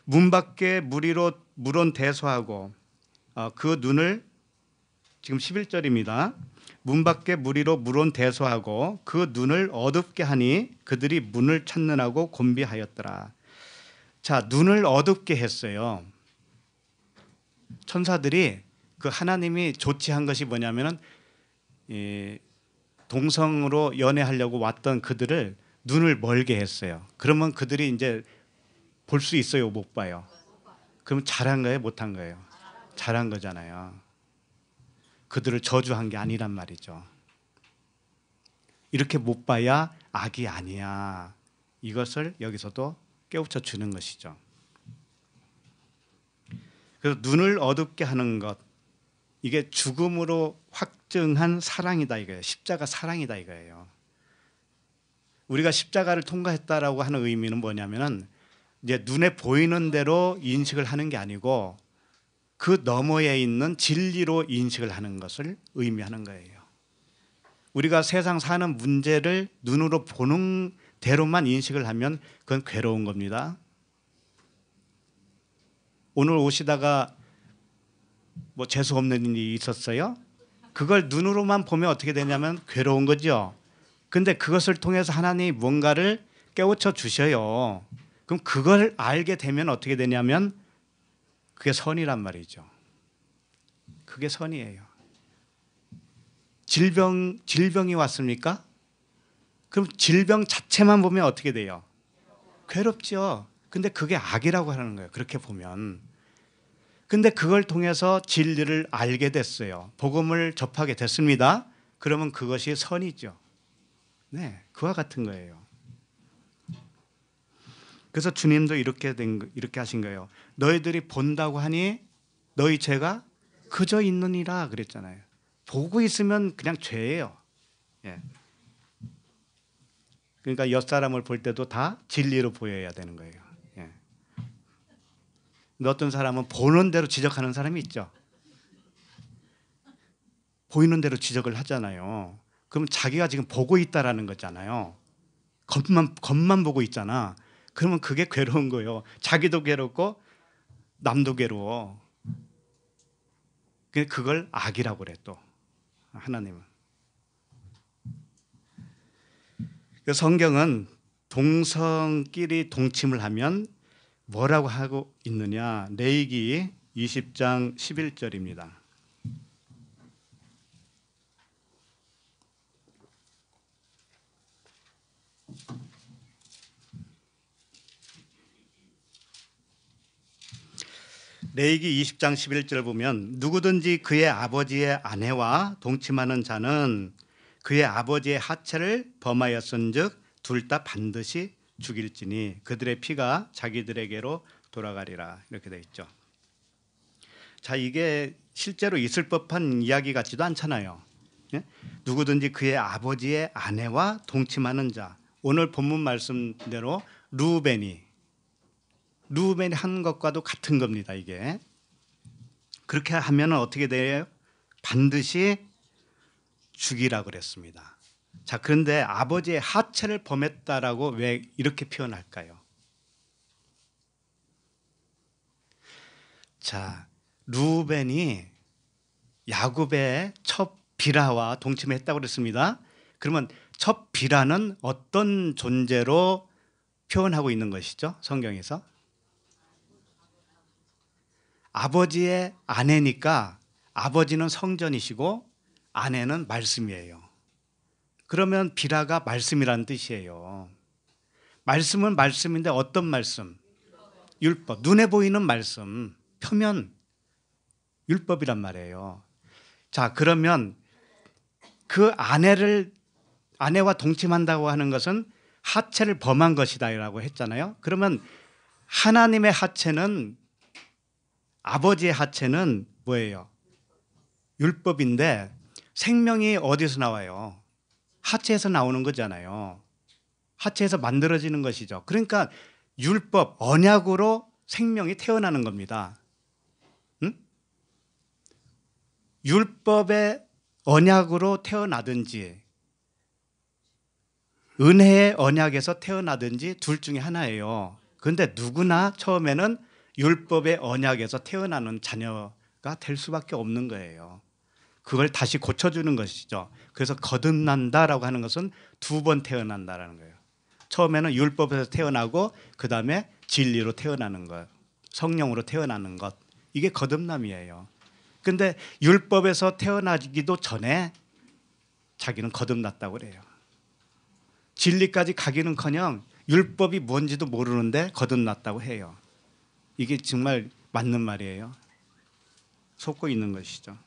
문 밖에 무리로 물론 대소하고 어, 그 눈을 지금 11절입니다. 문 밖에 무리로 물은 대소하고 그 눈을 어둡게 하니 그들이 문을 찾느라고 곤비하였더라. 자, 눈을 어둡게 했어요. 천사들이 그 하나님이 조치한 것이 뭐냐면 동성으로 연애하려고 왔던 그들을 눈을 멀게 했어요. 그러면 그들이 이제 볼 수 있어요, 못 봐요. 그럼 잘한 거예요, 못한 거예요? 잘한 거잖아요. 그들을 저주한 게 아니란 말이죠. 이렇게 못 봐야 악이 아니야. 이것을 여기서도 깨우쳐 주는 것이죠. 그래서 눈을 어둡게 하는 것 이게 죽음으로 확증한 사랑이다 이거예요. 십자가 사랑이다 이거예요. 우리가 십자가를 통과했다라고 하는 의미는 뭐냐면은 이제 눈에 보이는 대로 인식을 하는 게 아니고 그 너머에 있는 진리로 인식을 하는 것을 의미하는 거예요. 우리가 세상 사는 문제를 눈으로 보는 대로만 인식을 하면 그건 괴로운 겁니다. 오늘 오시다가 뭐 재수 없는 일이 있었어요. 그걸 눈으로만 보면 어떻게 되냐면 괴로운 거죠. 근데 그것을 통해서 하나님이 뭔가를 깨우쳐 주셔요. 그럼 그걸 알게 되면 어떻게 되냐면 그게 선이란 말이죠. 그게 선이에요. 질병 질병이 왔습니까? 그럼 질병 자체만 보면 어떻게 돼요? 괴롭죠. 근데 그게 악이라고 하는 거예요. 그렇게 보면. 근데 그걸 통해서 진리를 알게 됐어요. 복음을 접하게 됐습니다. 그러면 그것이 선이죠. 네. 그와 같은 거예요. 그래서 주님도 이렇게 된 이렇게 하신 거예요. 너희들이 본다고 하니 너희 죄가 그저 있느니라 그랬잖아요. 보고 있으면 그냥 죄예요. 예. 그러니까 옆 사람을 볼 때도 다 진리로 보여야 되는 거예요. 예. 어떤 사람은 보는 대로 지적하는 사람이 있죠. 보이는 대로 지적을 하잖아요. 그럼 자기가 지금 보고 있다라는 거잖아요. 겉만 겉만 보고 있잖아. 그러면 그게 괴로운 거예요. 자기도 괴롭고 남도 괴로워. 그 그걸 악이라고 그래 또 하나님은. 그 성경은 동성끼리 동침을 하면 뭐라고 하고 있느냐? 레이기 20장 11절입니다. 레이기 20장 11절 보면 누구든지 그의 아버지의 아내와 동침하는 자는 그의 아버지의 하체를 범하였은즉 둘 다 반드시 죽일지니 그들의 피가 자기들에게로 돌아가리라 이렇게 되어 있죠. 자 이게 실제로 있을 법한 이야기 같지도 않잖아요. 예? 누구든지 그의 아버지의 아내와 동침하는 자 오늘 본문 말씀대로 루벤이 루벤이 한 것과도 같은 겁니다. 이게 그렇게 하면 어떻게 돼요? 반드시 죽이라 그랬습니다. 자 그런데 아버지의 하체를 범했다라고 왜 이렇게 표현할까요? 자 루벤이 야곱의 첫 비라와 동침했다고 그랬습니다. 그러면 첫 비라는 어떤 존재로 표현하고 있는 것이죠? 성경에서 아버지의 아내니까 아버지는 성전이시고 아내는 말씀이에요. 그러면 비라가 말씀이란 뜻이에요. 말씀은 말씀인데 어떤 말씀? 율법. 눈에 보이는 말씀. 표면 율법이란 말이에요. 자, 그러면 그 아내를 아내와 동침한다고 하는 것은 하체를 범한 것이다라고 했잖아요. 그러면 하나님의 하체는 아버지의 하체는 뭐예요? 율법인데 생명이 어디서 나와요? 하체에서 나오는 거잖아요. 하체에서 만들어지는 것이죠. 그러니까 율법, 언약으로 생명이 태어나는 겁니다. 응? 율법의 언약으로 태어나든지 은혜의 언약에서 태어나든지 둘 중에 하나예요. 그런데 누구나 처음에는 율법의 언약에서 태어나는 자녀가 될 수밖에 없는 거예요. 그걸 다시 고쳐주는 것이죠. 그래서 거듭난다라고 하는 것은 두 번 태어난다라는 거예요. 처음에는 율법에서 태어나고 그 다음에 진리로 태어나는 것, 성령으로 태어나는 것 이게 거듭남이에요. 근데 율법에서 태어나기도 전에 자기는 거듭났다고 그래요. 진리까지 가기는커녕 율법이 뭔지도 모르는데 거듭났다고 해요. 이게 정말 맞는 말이에요. 속고 있는 것이죠.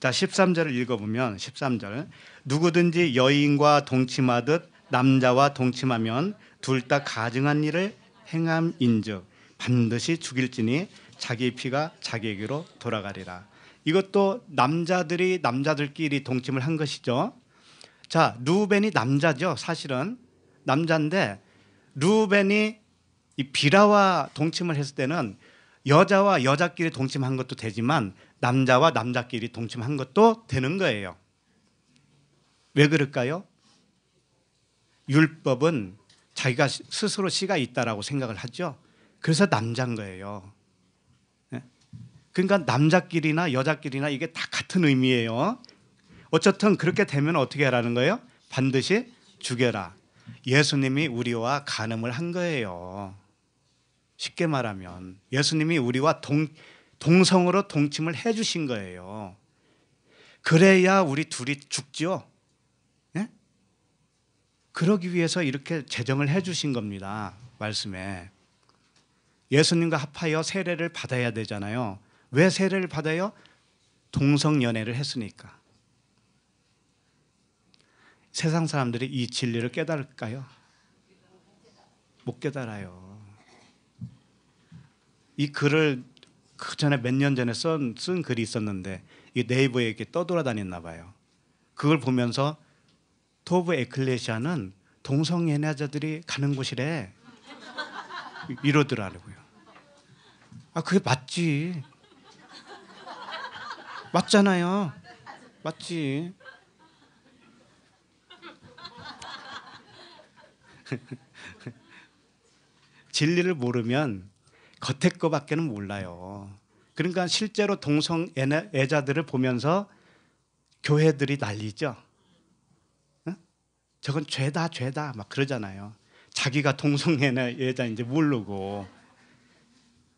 자, 13절을 읽어보면 13절 누구든지 여인과 동침하듯 남자와 동침하면 둘 다 가증한 일을 행함인즉 반드시 죽일지니 자기 피가 자기에게로 돌아가리라. 이것도 남자들이 남자들끼리 동침을 한 것이죠. 자, 루벤이 남자죠. 사실은 남자인데 루벤이 이 비라와 동침을 했을 때는 여자와 여자끼리 동침한 것도 되지만 남자와 남자끼리 동침한 것도 되는 거예요. 왜 그럴까요? 율법은 자기가 스스로 씨가 있다라고 생각을 하죠. 그래서 남자인 거예요. 네? 그러니까 남자끼리나 여자끼리나 이게 다 같은 의미예요. 어쨌든 그렇게 되면 어떻게 하라는 거예요? 반드시 죽여라. 예수님이 우리와 간음을 한 거예요. 쉽게 말하면 예수님이 우리와 동, 동성으로 동침을 해 주신 거예요. 그래야 우리 둘이 죽죠. 예? 그러기 위해서 이렇게 제정을 해 주신 겁니다. 말씀에. 예수님과 합하여 세례를 받아야 되잖아요. 왜 세례를 받아요? 동성 연애를 했으니까. 세상 사람들이 이 진리를 깨달을까요? 못 깨달아요. 이 글을 그 전에 몇 년 전에 쓴, 쓴 글이 있었는데 이 네이버에 이렇게 떠돌아다녔나 봐요. 그걸 보면서 토브 에클레시아는 동성애자들이 가는 곳이래 이러더라고요. 아 그게 맞지. 맞잖아요. 맞지. 진리를 모르면 겉에 거밖에는 몰라요. 그러니까 실제로 동성애자들을 보면서 교회들이 난리죠. 저건 죄다 죄다 막 그러잖아요. 자기가 동성애자인지 모르고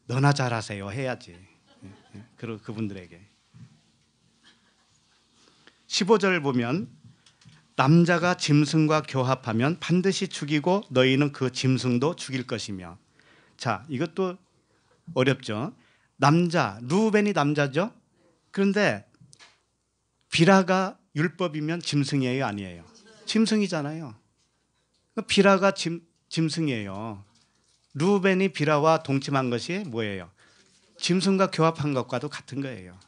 너나 잘하세요 해야지. 그 그분들에게 15절 보면 남자가 짐승과 교합하면 반드시 죽이고 너희는 그 짐승도 죽일 것이며 자 이것도 어렵죠. 남자 루벤이 남자죠. 그런데 비라가 율법이면 짐승이에요, 아니에요? 짐승이잖아요. 그러니까 비라가 짐, 짐승이에요. 루벤이 비라와 동침한 것이 뭐예요? 짐승과 교합한 것과도 같은 거예요.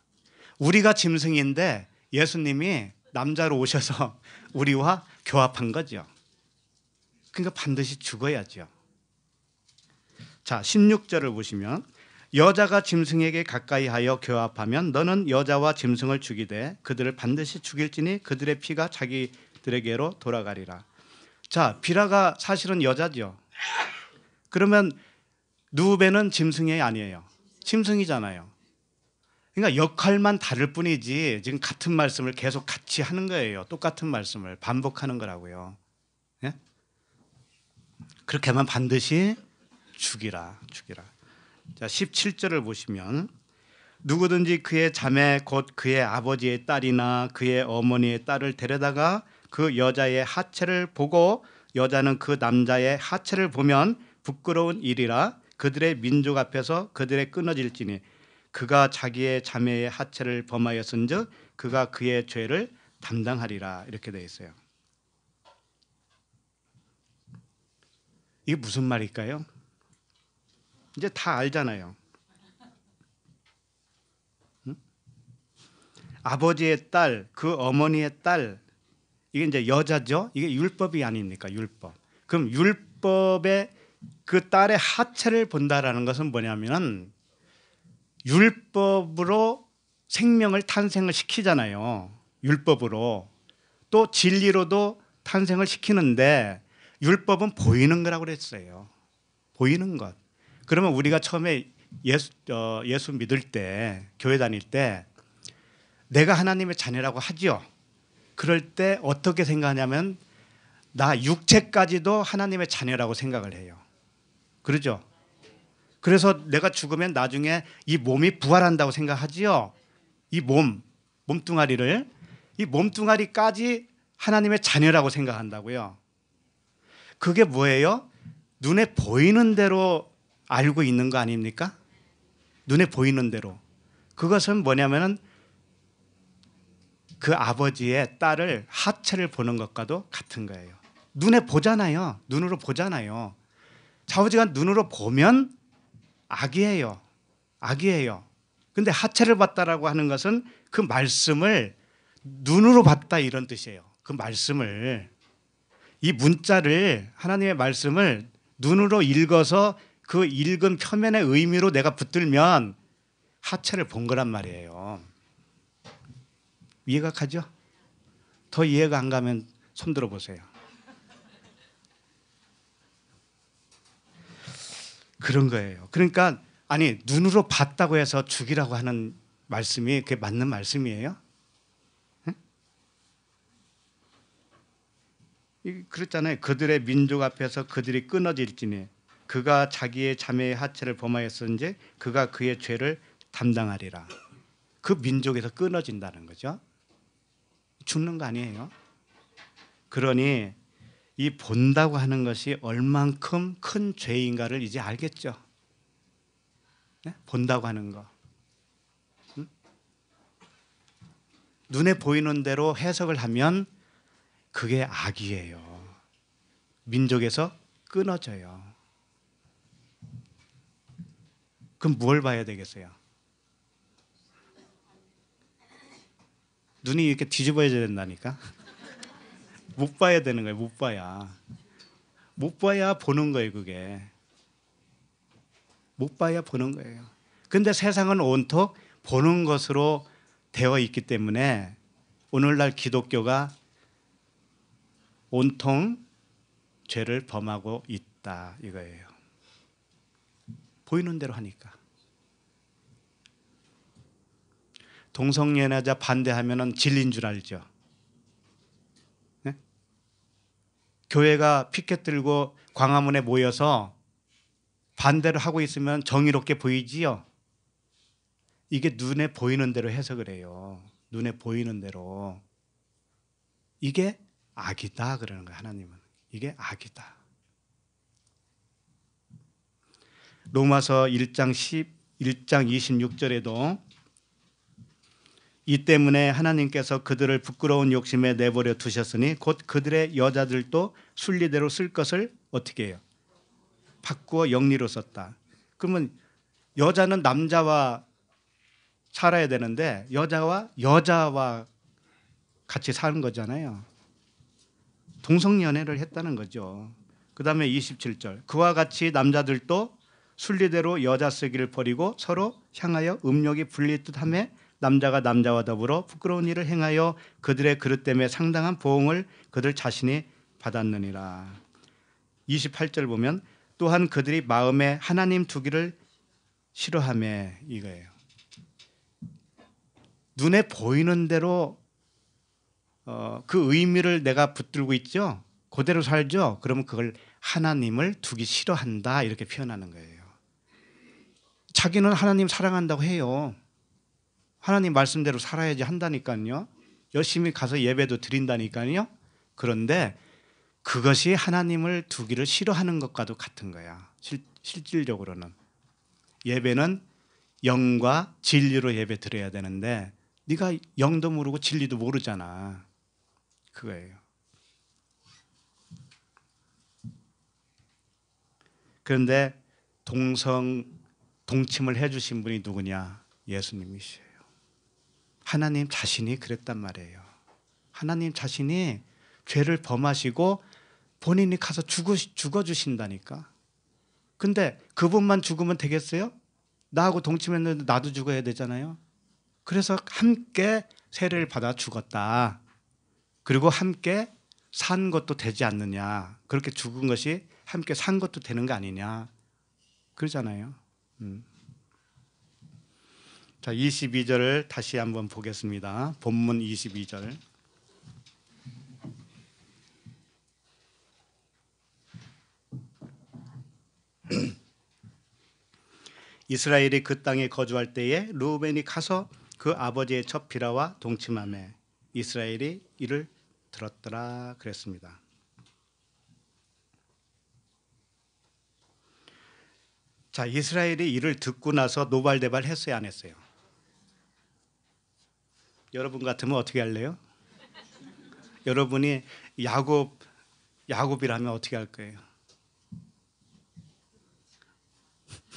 우리가 짐승인데 예수님이 남자로 오셔서 우리와 교합한 거죠. 그러니까 반드시 죽어야죠. 자, 16절을 보시면 여자가 짐승에게 가까이하여 교합하면 너는 여자와 짐승을 죽이되 그들을 반드시 죽일지니 그들의 피가 자기들에게로 돌아가리라. 자, 비라가 사실은 여자죠. 그러면 누베는 짐승이 아니에요. 짐승이잖아요. 그러니까 역할만 다를 뿐이지 지금 같은 말씀을 계속 같이 하는 거예요. 똑같은 말씀을 반복하는 거라고요. 예? 그렇게 하면 반드시 죽이라, 죽이라. 자, 17절을 보시면 누구든지 그의 자매 곧 그의 아버지의 딸이나 그의 어머니의 딸을 데려다가 그 여자의 하체를 보고 여자는 그 남자의 하체를 보면 부끄러운 일이라 그들의 민족 앞에서 그들의 끊어질지니 그가 자기의 자매의 하체를 범하였은즉 그가 그의 죄를 담당하리라 이렇게 되어 있어요. 이게 무슨 말일까요? 이제 다 알잖아요. 응? 아버지의 딸, 그 어머니의 딸, 이게 이제 여자죠. 이게 율법이 아닙니까? 율법. 그럼 율법의 그 딸의 하체를 본다라는 것은 뭐냐면은 율법으로 생명을 탄생을 시키잖아요. 율법으로 또 진리로도 탄생을 시키는데 율법은 보이는 거라고 그랬어요. 보이는 것. 그러면 우리가 처음에 예수, 어, 예수 믿을 때 교회 다닐 때 내가 하나님의 자녀라고 하지요. 그럴 때 어떻게 생각하냐면 나 육체까지도 하나님의 자녀라고 생각을 해요. 그러죠? 그래서 내가 죽으면 나중에 이 몸이 부활한다고 생각하지요. 이 몸, 몸뚱아리를 이 몸뚱아리까지 하나님의 자녀라고 생각한다고요. 그게 뭐예요? 눈에 보이는 대로 알고 있는 거 아닙니까? 눈에 보이는 대로. 그것은 뭐냐면은 그 아버지의 딸을 하체를 보는 것과도 같은 거예요. 눈에 보잖아요. 눈으로 보잖아요. 좌우지간 눈으로 보면 악이에요. 악이에요. 근데 하체를 봤다라고 하는 것은 그 말씀을 눈으로 봤다 이런 뜻이에요. 그 말씀을 이 문자를 하나님의 말씀을 눈으로 읽어서 그 읽은 표면의 의미로 내가 붙들면 하체를 본 거란 말이에요. 이해가 가죠? 더 이해가 안 가면 손 들어 보세요. 그런 거예요. 그러니까 아니 눈으로 봤다고 해서 죽이라고 하는 말씀이 그게 맞는 말씀이에요? 응? 그렇잖아요. 그들의 민족 앞에서 그들이 끊어질지니 그가 자기의 자매의 하체를 범하였서 이제 그가 그의 죄를 담당하리라. 그 민족에서 끊어진다는 거죠. 죽는 거 아니에요. 그러니 이 본다고 하는 것이 얼만큼 큰 죄인가를 이제 알겠죠. 네? 본다고 하는 거. 눈에 보이는 대로 해석을 하면 그게 악이에요. 민족에서 끊어져요. 그럼 뭘 봐야 되겠어요? 눈이 이렇게 뒤집어져야 된다니까. 못 봐야 되는 거예요. 못 봐야. 못 봐야 보는 거예요, 그게. 못 봐야 보는 거예요. 근데 세상은 온통 보는 것으로 되어 있기 때문에 오늘날 기독교가 온통 죄를 범하고 있다 이거예요. 보이는 대로 하니까. 동성애나자 반대하면은 진리인 줄 알죠. 네? 교회가 피켓 들고 광화문에 모여서 반대를 하고 있으면 정의롭게 보이지요. 이게 눈에 보이는 대로 해서그래요 눈에 보이는 대로. 이게 악이다 그러는 거예요. 하나님은. 이게 악이다. 로마서 1장 11장 0 26절에도 이 때문에 하나님께서 그들을 부끄러운 욕심에 내버려 두셨으니 곧 그들의 여자들도 순리대로 쓸 것을 어떻게 해요? 바꾸어 영리로 썼다. 그러면 여자는 남자와 살아야 되는데 여자와 여자와 같이 사는 거잖아요. 동성연애를 했다는 거죠. 그 다음에 27절. 그와 같이 남자들도 순리대로 여자 쓰기를 버리고 서로 향하여 음력이 불릴 듯함에 남자가 남자와 더불어 부끄러운 일을 행하여 그들의 그릇 때문에 상당한 보응을 그들 자신이 받았느니라. 28절 보면 또한 그들이 마음에 하나님 두기를 싫어함에 이거예요. 눈에 보이는 대로 어, 그 의미를 내가 붙들고 있죠. 그대로 살죠. 그러면 그걸 하나님을 두기 싫어한다 이렇게 표현하는 거예요. 자기는 하나님 사랑한다고 해요. 하나님 말씀대로 살아야지 한다니까요. 열심히 가서 예배도 드린다니까요. 그런데 그것이 하나님을 두기를 싫어하는 것과도 같은 거야. 실, 실질적으로는 예배는 영과 진리로 예배 드려야 되는데 네가 영도 모르고 진리도 모르잖아. 그거예요. 그런데 동성 동침을 해주신 분이 누구냐? 예수님이시에요. 하나님 자신이 그랬단 말이에요. 하나님 자신이 죄를 범하시고 본인이 가서 죽어, 죽어주신다니까. 근데 그분만 죽으면 되겠어요? 나하고 동침했는데 나도 죽어야 되잖아요. 그래서 함께 세례를 받아 죽었다. 그리고 함께 산 것도 되지 않느냐. 그렇게 죽은 것이 함께 산 것도 되는 거 아니냐. 그러잖아요. 음. 자, 22절을 다시 한번 보겠습니다. 본문 22절. 이스라엘이 그 땅에 거주할 때에 루벤이 가서 그 아버지의 첫 비라와 동침함에 이스라엘이 이를 들었더라 그랬습니다. 자, 이스라엘이 이를 듣고 나서 노발대발 했어요, 안 했어요? 여러분 같으면 어떻게 할래요? 여러분이 야곱 야곱이라면 어떻게 할 거예요?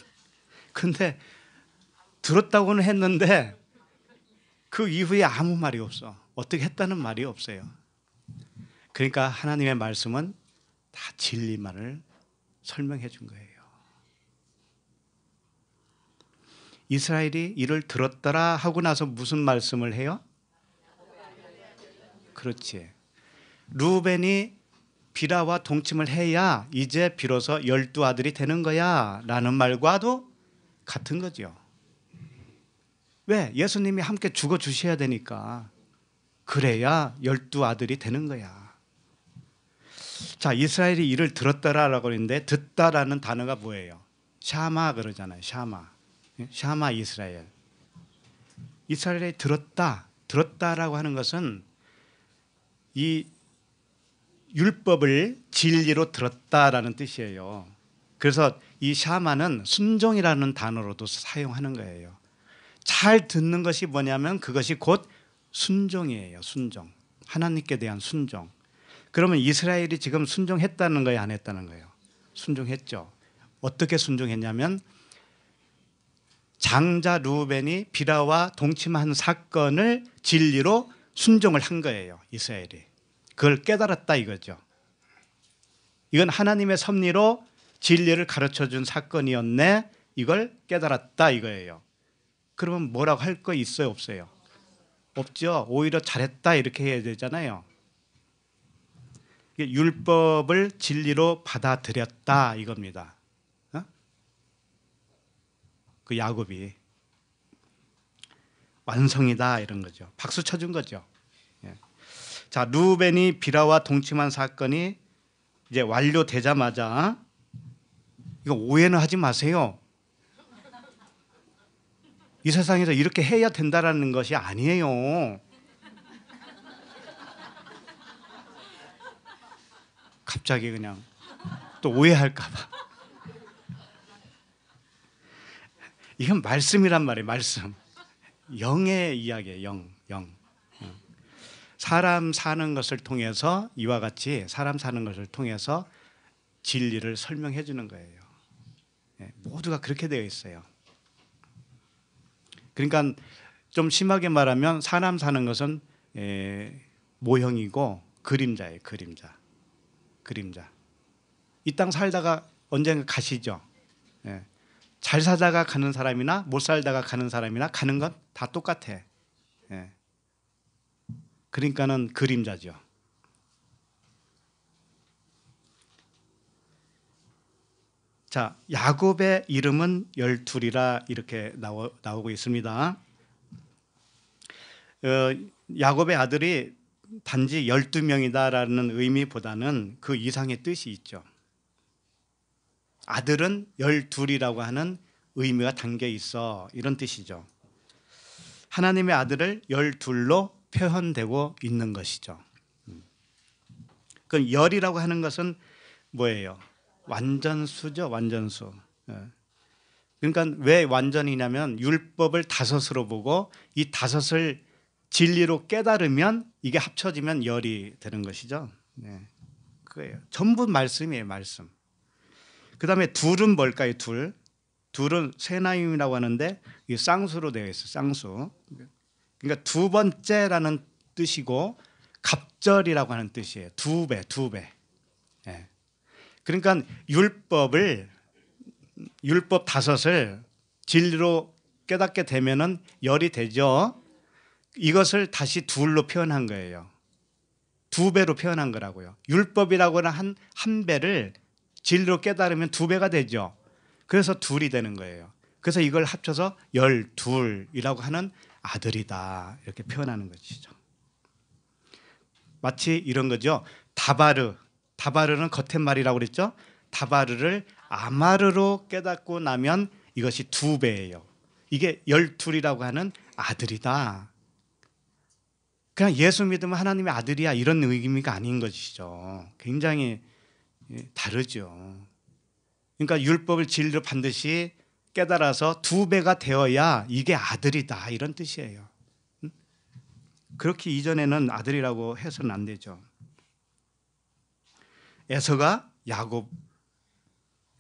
근데 들었다고는 했는데 그 이후에 아무 말이 없어. 어떻게 했다는 말이 없어요. 그러니까 하나님의 말씀은 다 진리만을 설명해 준 거예요. 이스라엘이 이를 들었더라 하고 나서 무슨 말씀을 해요? 그렇지. 루벤이 비라와 동침을 해야 이제 비로소 열두 아들이 되는 거야 라는 말과도 같은 거죠. 왜? 예수님이 함께 죽어 주셔야 되니까. 그래야 열두 아들이 되는 거야. 자, 이스라엘이 이를 들었더라고 했는데 듣다라는 단어가 뭐예요? 샤마 그러잖아요. 샤마. 예? 샤마 이스라엘. 이스라엘에 들었다, 들었다라고 하는 것은 이 율법을 진리로 들었다라는 뜻이에요. 그래서 이 샤마는 순종이라는 단어로도 사용하는 거예요. 잘 듣는 것이 뭐냐면 그것이 곧 순종이에요. 순종. 하나님께 대한 순종. 그러면 이스라엘이 지금 순종했다는 거예요, 안 했다는 거예요? 순종했죠. 어떻게 순종했냐면 장자 루벤이 비라와 동침한 사건을 진리로 순종을 한 거예요. 이스라엘이. 그걸 깨달았다 이거죠. 이건 하나님의 섭리로 진리를 가르쳐 준 사건이었네. 이걸 깨달았다 이거예요. 그러면 뭐라고 할 거 있어요, 없어요? 없죠. 오히려 잘했다 이렇게 해야 되잖아요. 율법을 진리로 받아들였다 이겁니다. 그 야곱이 완성이다 이런 거죠. 박수 쳐준 거죠. 예. 자 루벤이 비라와 동침한 사건이 이제 완료되자마자 이거 오해는 하지 마세요. 이 세상에서 이렇게 해야 된다라는 것이 아니에요. 갑자기 그냥 또 오해할까봐. 이건 말씀이란 말이에요. 말씀. 영의 이야기예요. 영, 영. 사람 사는 것을 통해서 이와 같이 사람 사는 것을 통해서 진리를 설명해 주는 거예요. 예, 모두가 그렇게 되어 있어요. 그러니까 좀 심하게 말하면 사람 사는 것은 예, 모형이고 그림자예요. 그림자. 그림자. 이 땅 살다가 언젠가 가시죠. 잘 살다가 가는 사람이나 못 살다가 가는 사람이나 가는 건 다 똑같아. 예. 그러니까는 그림자죠. 자, 야곱의 이름은 열둘이라 이렇게 나오, 나오고 있습니다. 어, 야곱의 아들이 단지 열두 명이다라는 의미보다는 그 이상의 뜻이 있죠. 아들은 열둘이라고 하는 의미가 담겨 있어 이런 뜻이죠. 하나님의 아들을 열둘로 표현되고 있는 것이죠. 그 열이라고 하는 것은 뭐예요? 완전수죠, 완전수. 예. 그러니까 왜 완전이냐면 율법을 다섯으로 보고 이 다섯을 진리로 깨달으면 이게 합쳐지면 열이 되는 것이죠. 네. 그예요. 전부 말씀이에요, 말씀. 그 다음에 둘은 뭘까요? 둘. 둘은 세나임이라고 하는데 이 쌍수로 되어 있어. 요 쌍수. 그러니까 두 번째라는 뜻이고 갑절이라고 하는 뜻이에요. 두 배, 두 배. 예. 그러니까 율법을 율법 다섯을 진리로 깨닫게 되면은 열이 되죠. 이것을 다시 둘로 표현한 거예요. 두 배로 표현한 거라고요. 율법이라고 하는 한, 한 배를 진리로 깨달으면 두 배가 되죠. 그래서 둘이 되는 거예요. 그래서 이걸 합쳐서 열둘이라고 하는 아들이다 이렇게 표현하는 것이죠. 마치 이런 거죠. 다바르, 다바르는 겉의 말이라고 그랬죠. 다바르를 아마르로 깨닫고 나면 이것이 두 배예요. 이게 열둘이라고 하는 아들이다. 그냥 예수 믿으면 하나님의 아들이야 이런 의미가 아닌 것이죠. 굉장히 예, 다르죠. 그러니까 율법을 진리로 반드시 깨달아서 두 배가 되어야 이게 아들이다 이런 뜻이에요. 그렇게 이전에는 아들이라고 해서는 안 되죠. 에서가 야곱,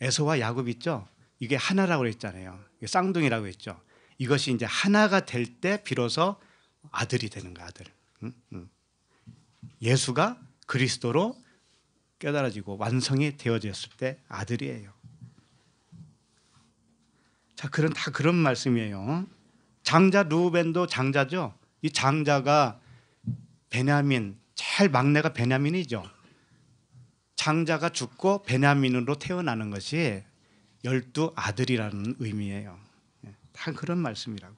에서와 야곱 있죠. 이게 하나라고 했잖아요. 쌍둥이라고 했죠. 이것이 이제 하나가 될 때 비로소 아들이 되는 거 아들. 예수가 그리스도로 깨달아지고 완성이 되어졌을 때 아들이에요. 자, 그런 다 그런 말씀이에요. 장자 루벤도 장자죠. 이 장자가 베냐민 제일 막내가 베냐민이죠. 장자가 죽고 베냐민으로 태어나는 것이 열두 아들이라는 의미예요. 예, 다 그런 말씀이라고.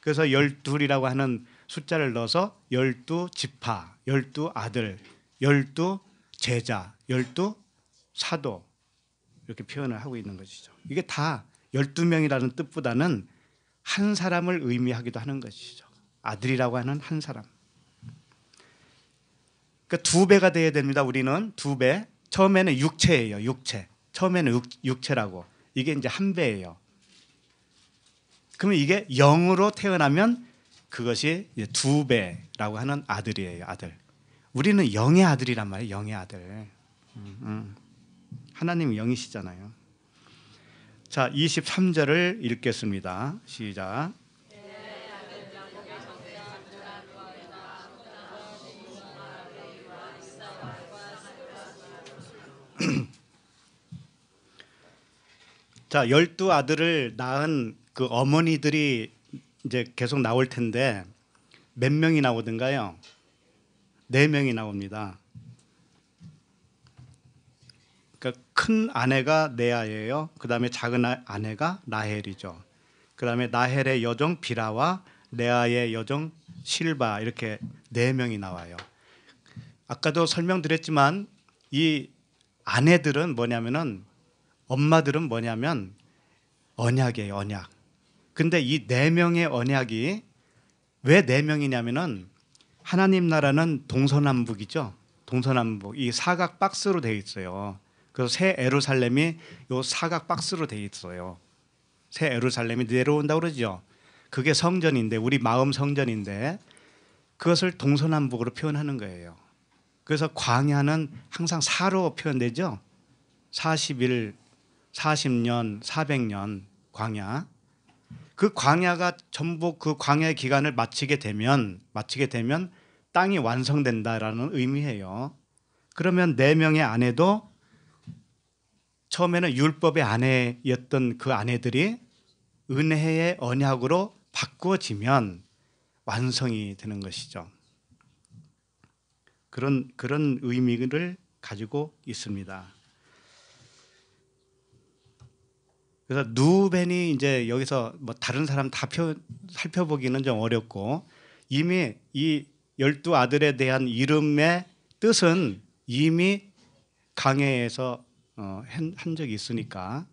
그래서 열둘이라고 하는 숫자를 넣어서 열두 지파, 열두 아들, 열두 제자, 열두, 사도 이렇게 표현을 하고 있는 것이죠. 이게 다 열두 명이라는 뜻보다는 한 사람을 의미하기도 하는 것이죠. 아들이라고 하는 한 사람. 그러니까 두 배가 돼야 됩니다. 우리는 두 배. 처음에는 육체예요. 육체. 처음에는 육, 체라고 이게 이제 한 배예요. 그러면 이게 영으로 태어나면 그것이 두 배라고 하는 아들이에요. 아들. 우리는 영의 아들이란 말이에요. 영의 아들. 음, 음. 하나님 영이시잖아요. 자, 23절을 읽겠습니다. 시작. 자, 열두 아들을 낳은 그 어머니들이 이제 계속 나올 텐데 몇 명이 나오던가요 네 명이 나옵니다. 그러니까 큰 아내가 네아예요. 그다음에 작은 아, 아내가 라헬이죠. 그다음에 라헬의 여정 비라와 레아의 네 여정 실바 이렇게 네 명이 나와요. 아까도 설명드렸지만 이 아내들은 뭐냐면은 엄마들은 뭐냐면 언약이에요, 언약. 근데 이 네 명의 언약이 왜 네 명이냐면은 하나님 나라는 동서남북이죠. 동서남북 이 사각 박스로 되어 있어요. 그래서 새 에루살렘이 요 사각 박스로 되어 있어요. 새 에루살렘이 내려온다 그러죠. 그게 성전인데 우리 마음 성전인데 그것을 동서남북으로 표현하는 거예요. 그래서 광야는 항상 사로 표현되죠. 40일, 40년, 400년 광야. 그 광야가 전부 그 광야 기간을 마치게 되면 마치게 되면 땅이 완성된다라는 의미예요. 그러면 네 명의 아내도 처음에는 율법의 아내였던 그 아내들이 은혜의 언약으로 바꾸어지면 완성이 되는 것이죠. 그런 그런 의미를 가지고 있습니다. 그래서 누벤이 이제 여기서 뭐 다른 사람 다 표, 살펴보기는 좀 어렵고 이미 이 열두 아들에 대한 이름의 뜻은 이미 강해에서 어, 한, 한 적이 있으니까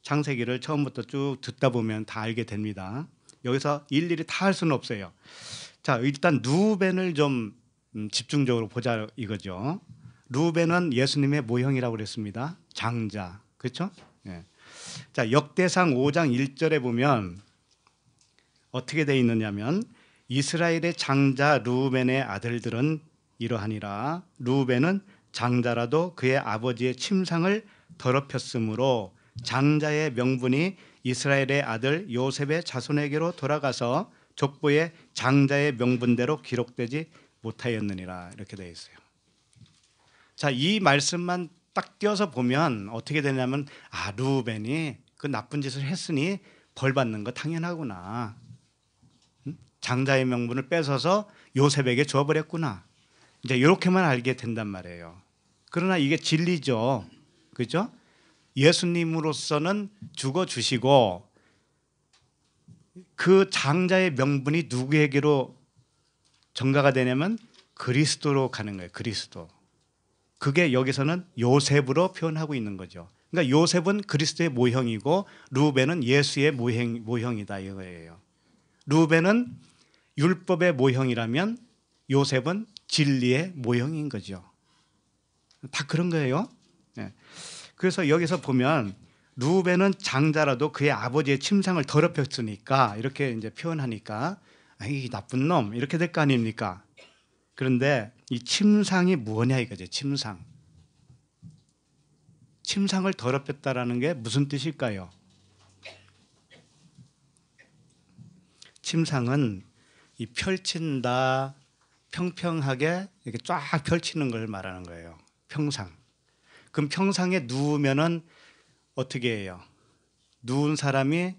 장세기를 처음부터 쭉 듣다 보면 다 알게 됩니다. 여기서 일일이 다 할 수는 없어요. 자, 일단 누벤을 좀 음, 집중적으로 보자 이거죠. 루벤은 예수님의 모형이라고 그랬습니다. 장자. 그렇죠? 예. 자, 역대상 5장 1절에 보면 어떻게 돼 있느냐면 이스라엘의 장자 루벤의 아들들은 이러하니라 루벤은 장자라도 그의 아버지의 침상을 더럽혔으므로 장자의 명분이 이스라엘의 아들 요셉의 자손에게로 돌아가서 족보의 장자의 명분대로 기록되지 못하였느니라 이렇게 되어 있어요. 자, 이 말씀만 딱 띄어서 보면 어떻게 되냐면 아 루벤이 그 나쁜 짓을 했으니 벌 받는 거 당연하구나. 장자의 명분을 뺏어서 요셉에게 줘버렸구나. 이제 이렇게만 알게 된단 말이에요. 그러나 이게 진리죠. 그죠? 예수님으로서는 죽어 주시고 그 장자의 명분이 누구에게로 전가가 되냐면 그리스도로 가는 거예요. 그리스도. 그게 여기서는 요셉으로 표현하고 있는 거죠. 그러니까 요셉은 그리스도의 모형이고 루벤은 예수의 모형, 모형이다 이거예요. 루벤은 율법의 모형이라면 요셉은 진리의 모형인 거죠. 다 그런 거예요. 네. 그래서 여기서 보면 루벤은 장자라도 그의 아버지의 침상을 더럽혔으니까 이렇게 이제 표현하니까 이 나쁜 놈 이렇게 될 거 아닙니까? 그런데 이 침상이 뭐냐 이거죠. 침상. 침상을 더럽혔다라는 게 무슨 뜻일까요? 침상은 이 펼친다, 평평하게 이렇게 쫙 펼치는 걸 말하는 거예요. 평상. 그럼 평상에 누우면은 어떻게 해요? 누운 사람이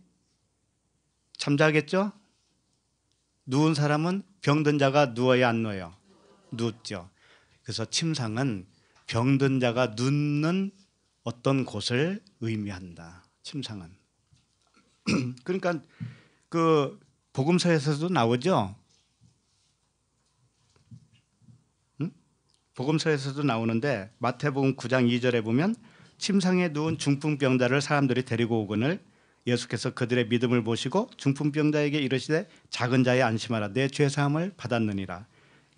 잠자겠죠? 누운 사람은 병든 자가 누워야 안 누워요. 누죠 그래서 침상은 병든 자가 눕는 어떤 곳을 의미한다. 침상은. 그러니까 그 복음서에서도 나오죠. 복음서에서도 나오는데 마태복음 9장 2절에 보면 침상에 누운 중풍병자를 사람들이 데리고 오거늘 예수께서 그들의 믿음을 보시고 중풍병자에게 이르시되 작은 자에 안심하라 내죄 사함을 받았느니라.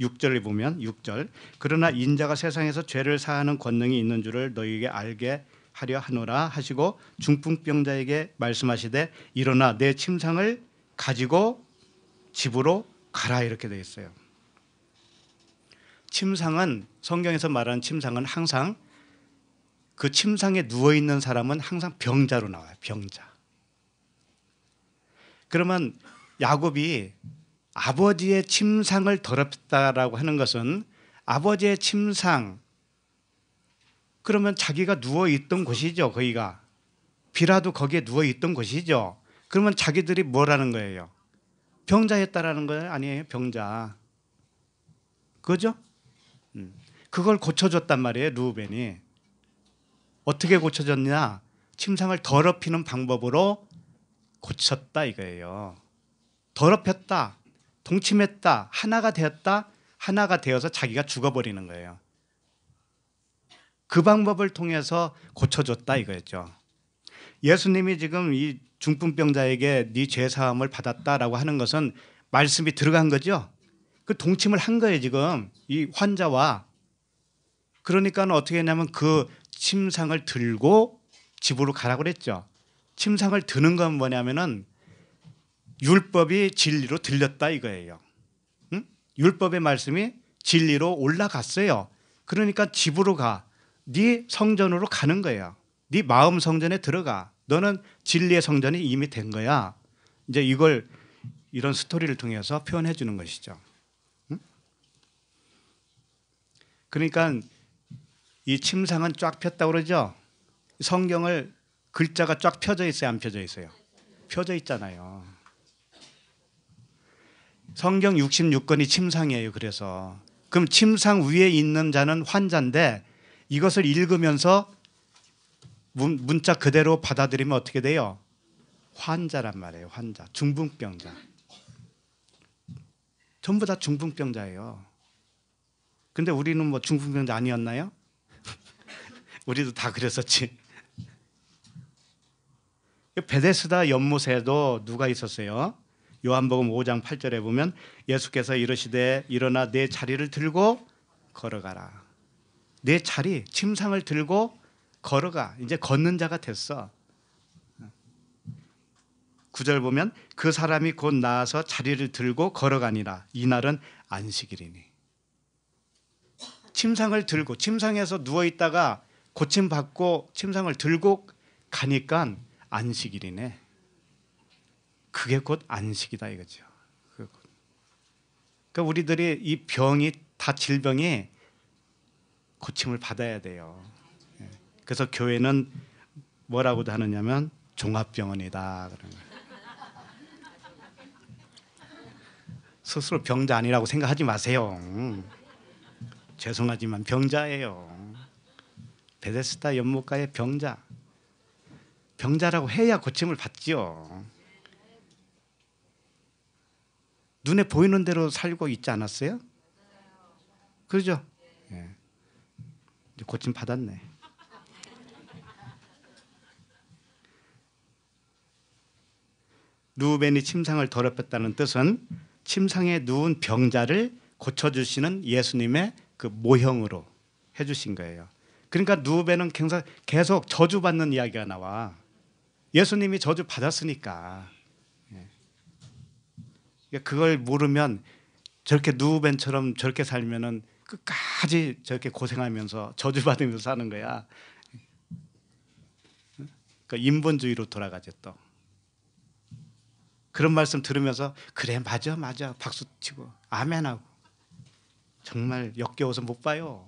6절을 보면 6절 그러나 인자가 세상에서 죄를 사하는 권능이 있는 줄을 너희에게 알게 하려 하노라 하시고 중풍병자에게 말씀하시되 일어나 내 침상을 가지고 집으로 가라 이렇게 되어 있어요. 침상은 성경에서 말하는 침상은 항상 그 침상에 누워 있는 사람은 항상 병자로 나와요. 병자. 그러면 야곱이 아버지의 침상을 더럽다라고 하는 것은 아버지의 침상 그러면 자기가 누워 있던 곳이죠 거기가 비라도 거기에 누워 있던 곳이죠 그러면 자기들이 뭐라는 거예요 병자였다라는 거예요 아니에요 병자 그죠 음. 그걸 고쳐줬단 말이에요 루벤이 어떻게 고쳐졌냐 침상을 더럽히는 방법으로 고쳤다 이거예요 더럽혔다 동침했다 하나가 되었다 하나가 되어서 자기가 죽어버리는 거예요. 그 방법을 통해서 고쳐줬다 이거였죠. 예수님이 지금 이 중풍병자에게 네 죄 사함을 받았다라고 하는 것은 말씀이 들어간 거죠. 그 동침을 한 거예요 지금 이 환자와. 그러니까 어떻게 했냐면 그 침상을 들고 집으로 가라고 그랬죠. 침상을 드는 건 뭐냐면은 율법이 진리로 들렸다 이거예요. 응? 율법의 말씀이 진리로 올라갔어요. 그러니까 집으로 가. 네 성전으로 가는 거야. 네 마음 성전에 들어가. 너는 진리의 성전이 이미 된 거야. 이제 이걸 이런 스토리를 통해서 표현해 주는 것이죠. 응? 그러니까 이 침상은 쫙 폈다 그러죠. 성경을 글자가 쫙 펴져 있어요, 안 펴져 있어요? 펴져 있잖아요. 성경 66권이 침상이에요. 그래서 그럼 침상 위에 있는 자는 환자인데 이것을 읽으면서 문, 자 그대로 받아들이면 어떻게 돼요? 환자란 말이에요. 환자. 중풍병자. 전부 다 중풍병자예요. 근데 우리는 뭐 중풍병자 아니었나요? 우리도 다 그랬었지. 베데스다 연못에도 누가 있었어요? 요한복음 5장 8절에 보면 예수께서 이르시되 일어나 내 자리를 들고 걸어가라. 내 자리 침상을 들고 걸어가. 이제 걷는 자가 됐어. 9절 보면 그 사람이 곧 나와서 자리를 들고 걸어가니라. 이날은 안식일이니. 침상을 들고 침상에서 누워 있다가 고침 받고 침상을 들고 가니까 안식일이네. 그게 곧 안식이다 이거죠. 그러니까 우리들이 이 병이 다 질병이 고침을 받아야 돼요. 예. 그래서 교회는 뭐라고 하느냐면 종합병원이다 그런 거예요. 스스로 병자 아니라고 생각하지 마세요. 음. 죄송하지만 병자예요. 베데스다 연못가의 병자. 병자라고 해야 고침을 받지요. 눈에 보이는 대로 살고 있지 않았어요? 그죠 예. 고침 받았네. 루벤이 침상을 더럽혔다는 뜻은 침상에 누운 병자를 고쳐주시는 예수님의 그 모형으로 해주신 거예요. 그러니까 루벤은 계속 저주받는 이야기가 나와. 예수님이 저주 받았으니까. 그러니까 그걸 모르면 저렇게 누벤처럼 우 저렇게 살면은 끝까지 저렇게 고생하면서 저주받으면서 사는 거야. 그 인본주의로 돌아가죠 또. 그런 말씀 들으면서 그래 맞아 맞아 박수 치고 아멘하고 정말 역겨워서 못 봐요.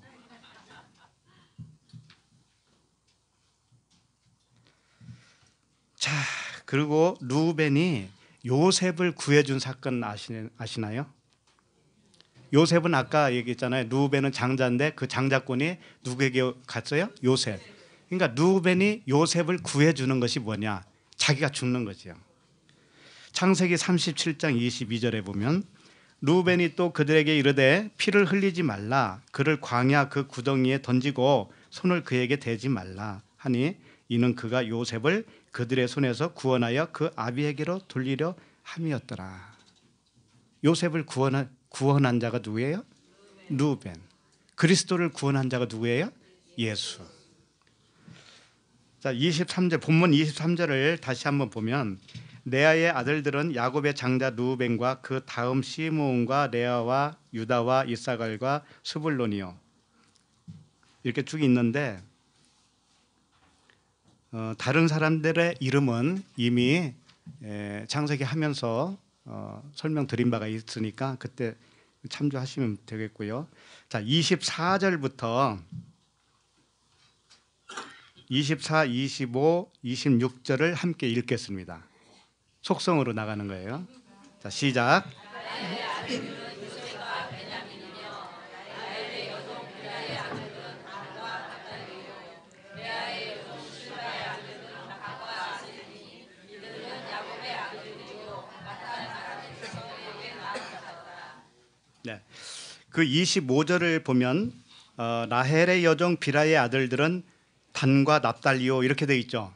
자 그리고 루벤이 요셉을 구해준 사건 아시나요? 요셉은 아까 얘기했잖아요. 루벤은 장자인데 그 장자권이 누구에게 갔어요? 요셉. 그러니까 루벤이 요셉을 구해주는 것이 뭐냐? 자기가 죽는 거지요. 창세기 37장 22절에 보면 루벤이 또 그들에게 이르되 피를 흘리지 말라. 그를 광야 그 구덩이에 던지고 손을 그에게 대지 말라 하니 이는 그가 요셉을 그들의 손에서 구원하여 그 아비에게로 돌리려 함이었더라. 요셉을 구원한 구원한 자가 누구예요? 루벤. 그리스도를 구원한 자가 누구예요? 예수. 자, 23절 본문 23절을 다시 한번 보면 레아의 아들들은 야곱의 장자 루벤과 그 다음 시므온과 레아와 유다와 이사갈과 스불론이요. 이렇게 쭉 있는데 어, 다른 사람들의 이름은 이미 창세기 하면서 어, 설명드린 바가 있으니까 그때 참조하시면 되겠고요. 자, 24절부터 24, 25, 26절을 함께 읽겠습니다. 속성으로 나가는 거예요. 자, 시작. 그 25절을 보면 어, 라헬의 여종 비라의 아들들은 단과 납달리오 이렇게 돼 있죠.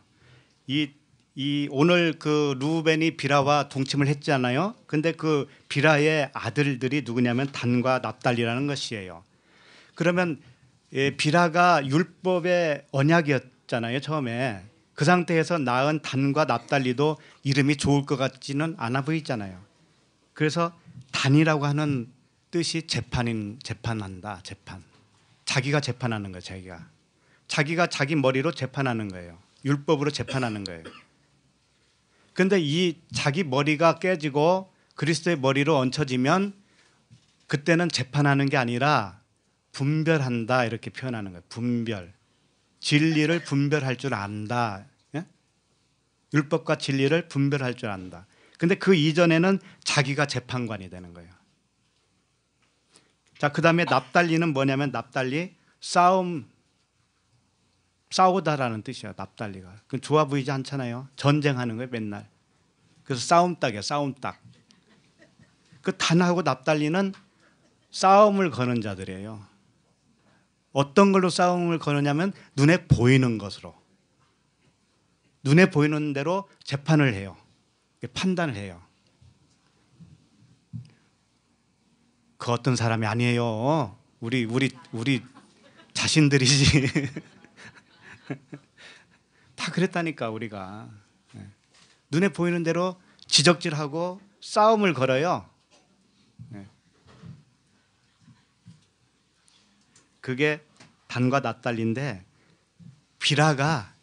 이, 이 오늘 그 루벤이 비라와 동침을 했잖아요. 근데 그 비라의 아들들이 누구냐면 단과 납달리라는 것이에요. 그러면 예, 비라가 율법의 언약이었잖아요 처음에 그 상태에서 낳은 단과 납달리도 이름이 좋을 것 같지는 않아 보이잖아요. 그래서 단이라고 하는 뜻이 재판인 재판한다 재판 자기가 재판하는 거 자기가 자기가 자기 머리로 재판하는 거예요 율법으로 재판하는 거예요 근데 이 자기 머리가 깨지고 그리스도의 머리로 얹혀지면 그때는 재판하는 게 아니라 분별한다 이렇게 표현하는 거예요 분별 진리를 분별할 줄 안다 예? 율법과 진리를 분별할 줄 안다 근데 그 이전에는 자기가 재판관이 되는 거예요 자, 그다음에 납달리는 뭐냐면 납달리 싸움 싸우다라는 뜻이야. 납달리가. 그 좋아 보이지 않잖아요. 전쟁하는 거예요, 맨날. 그래서 싸움닭이야, 싸움닭. 그 단하고 납달리는 싸움을 거는 자들이에요. 어떤 걸로 싸움을 거느냐면 눈에 보이는 것으로. 눈에 보이는 대로 재판을 해요. 판단을 해요. 그 어떤 사람이 아니에요. 우리 우리 우리 자신들이지. 다 그랬다니까 우리가 예. 눈에 보이는 대로 지적질하고 싸움을 걸어요. 예. 그게 단과 낯달린데 비라가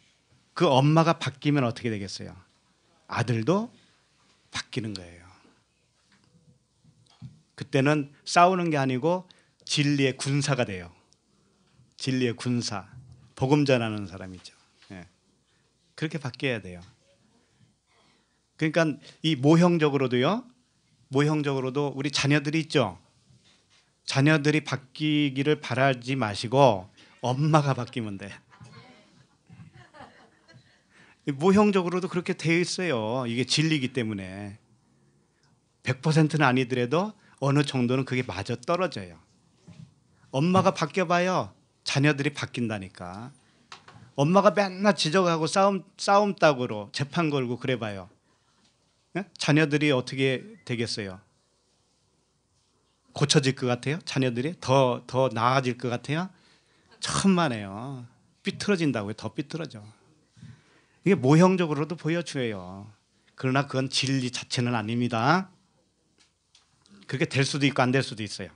그 엄마가 바뀌면 어떻게 되겠어요? 아들도 바뀌는 거예요. 그때는 싸우는 게 아니고 진리의 군사가 돼요. 진리의 군사, 복음 전하는 사람이죠. 예. 그렇게 바뀌어야 돼요. 그러니까 이 모형적으로도요. 모형적으로도 우리 자녀들이 있죠. 자녀들이 바뀌기를 바라지 마시고 엄마가 바뀌면 돼. 모형적으로도 그렇게 되어 있어요. 이게 진리기 때문에 100%는 아니더라도 어느 정도는 그게 맞아 떨어져요. 엄마가 바뀌어봐요. 자녀들이 바뀐다니까. 엄마가 맨날 지적하고 싸움 싸움 따구로 재판 걸고 그래봐요. 네? 자녀들이 어떻게 되겠어요? 고쳐질 것 같아요? 자녀들이 더 더 나아질 것 같아요? 천만에요. 삐뚤어진다고요. 더 삐뚤어져. 이게 모형적으로도 보여줘요. 그러나 그건 진리 자체는 아닙니다. 그게 될 수도 있고 안 될 수도 있어요.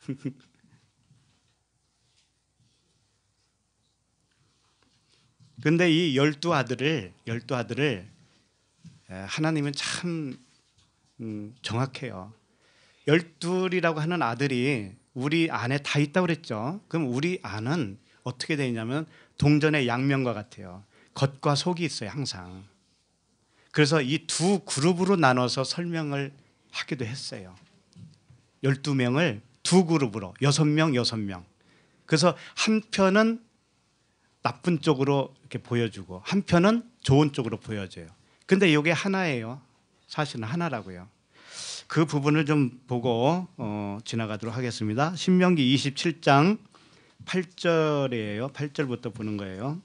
근데 이 열두 아들을 열두 아들을 하나님은 참 음, 정확해요. 열둘이라고 하는 아들이 우리 안에 다 있다고 그랬죠. 그럼 우리 안은 어떻게 되냐면 동전의 양면과 같아요. 겉과 속이 있어요, 항상. 그래서 이 두 그룹으로 나눠서 설명을 하기도 했어요. 12명을 두 그룹으로 6명 6명. 그래서 한편은 나쁜 쪽으로 이렇게 보여주고 한편은 좋은 쪽으로 보여줘요. 근데 이게 하나예요. 사실은 하나라고요. 그 부분을 좀 보고 어, 지나가도록 하겠습니다. 신명기 27장 8절이에요. 8절부터 보는 거예요.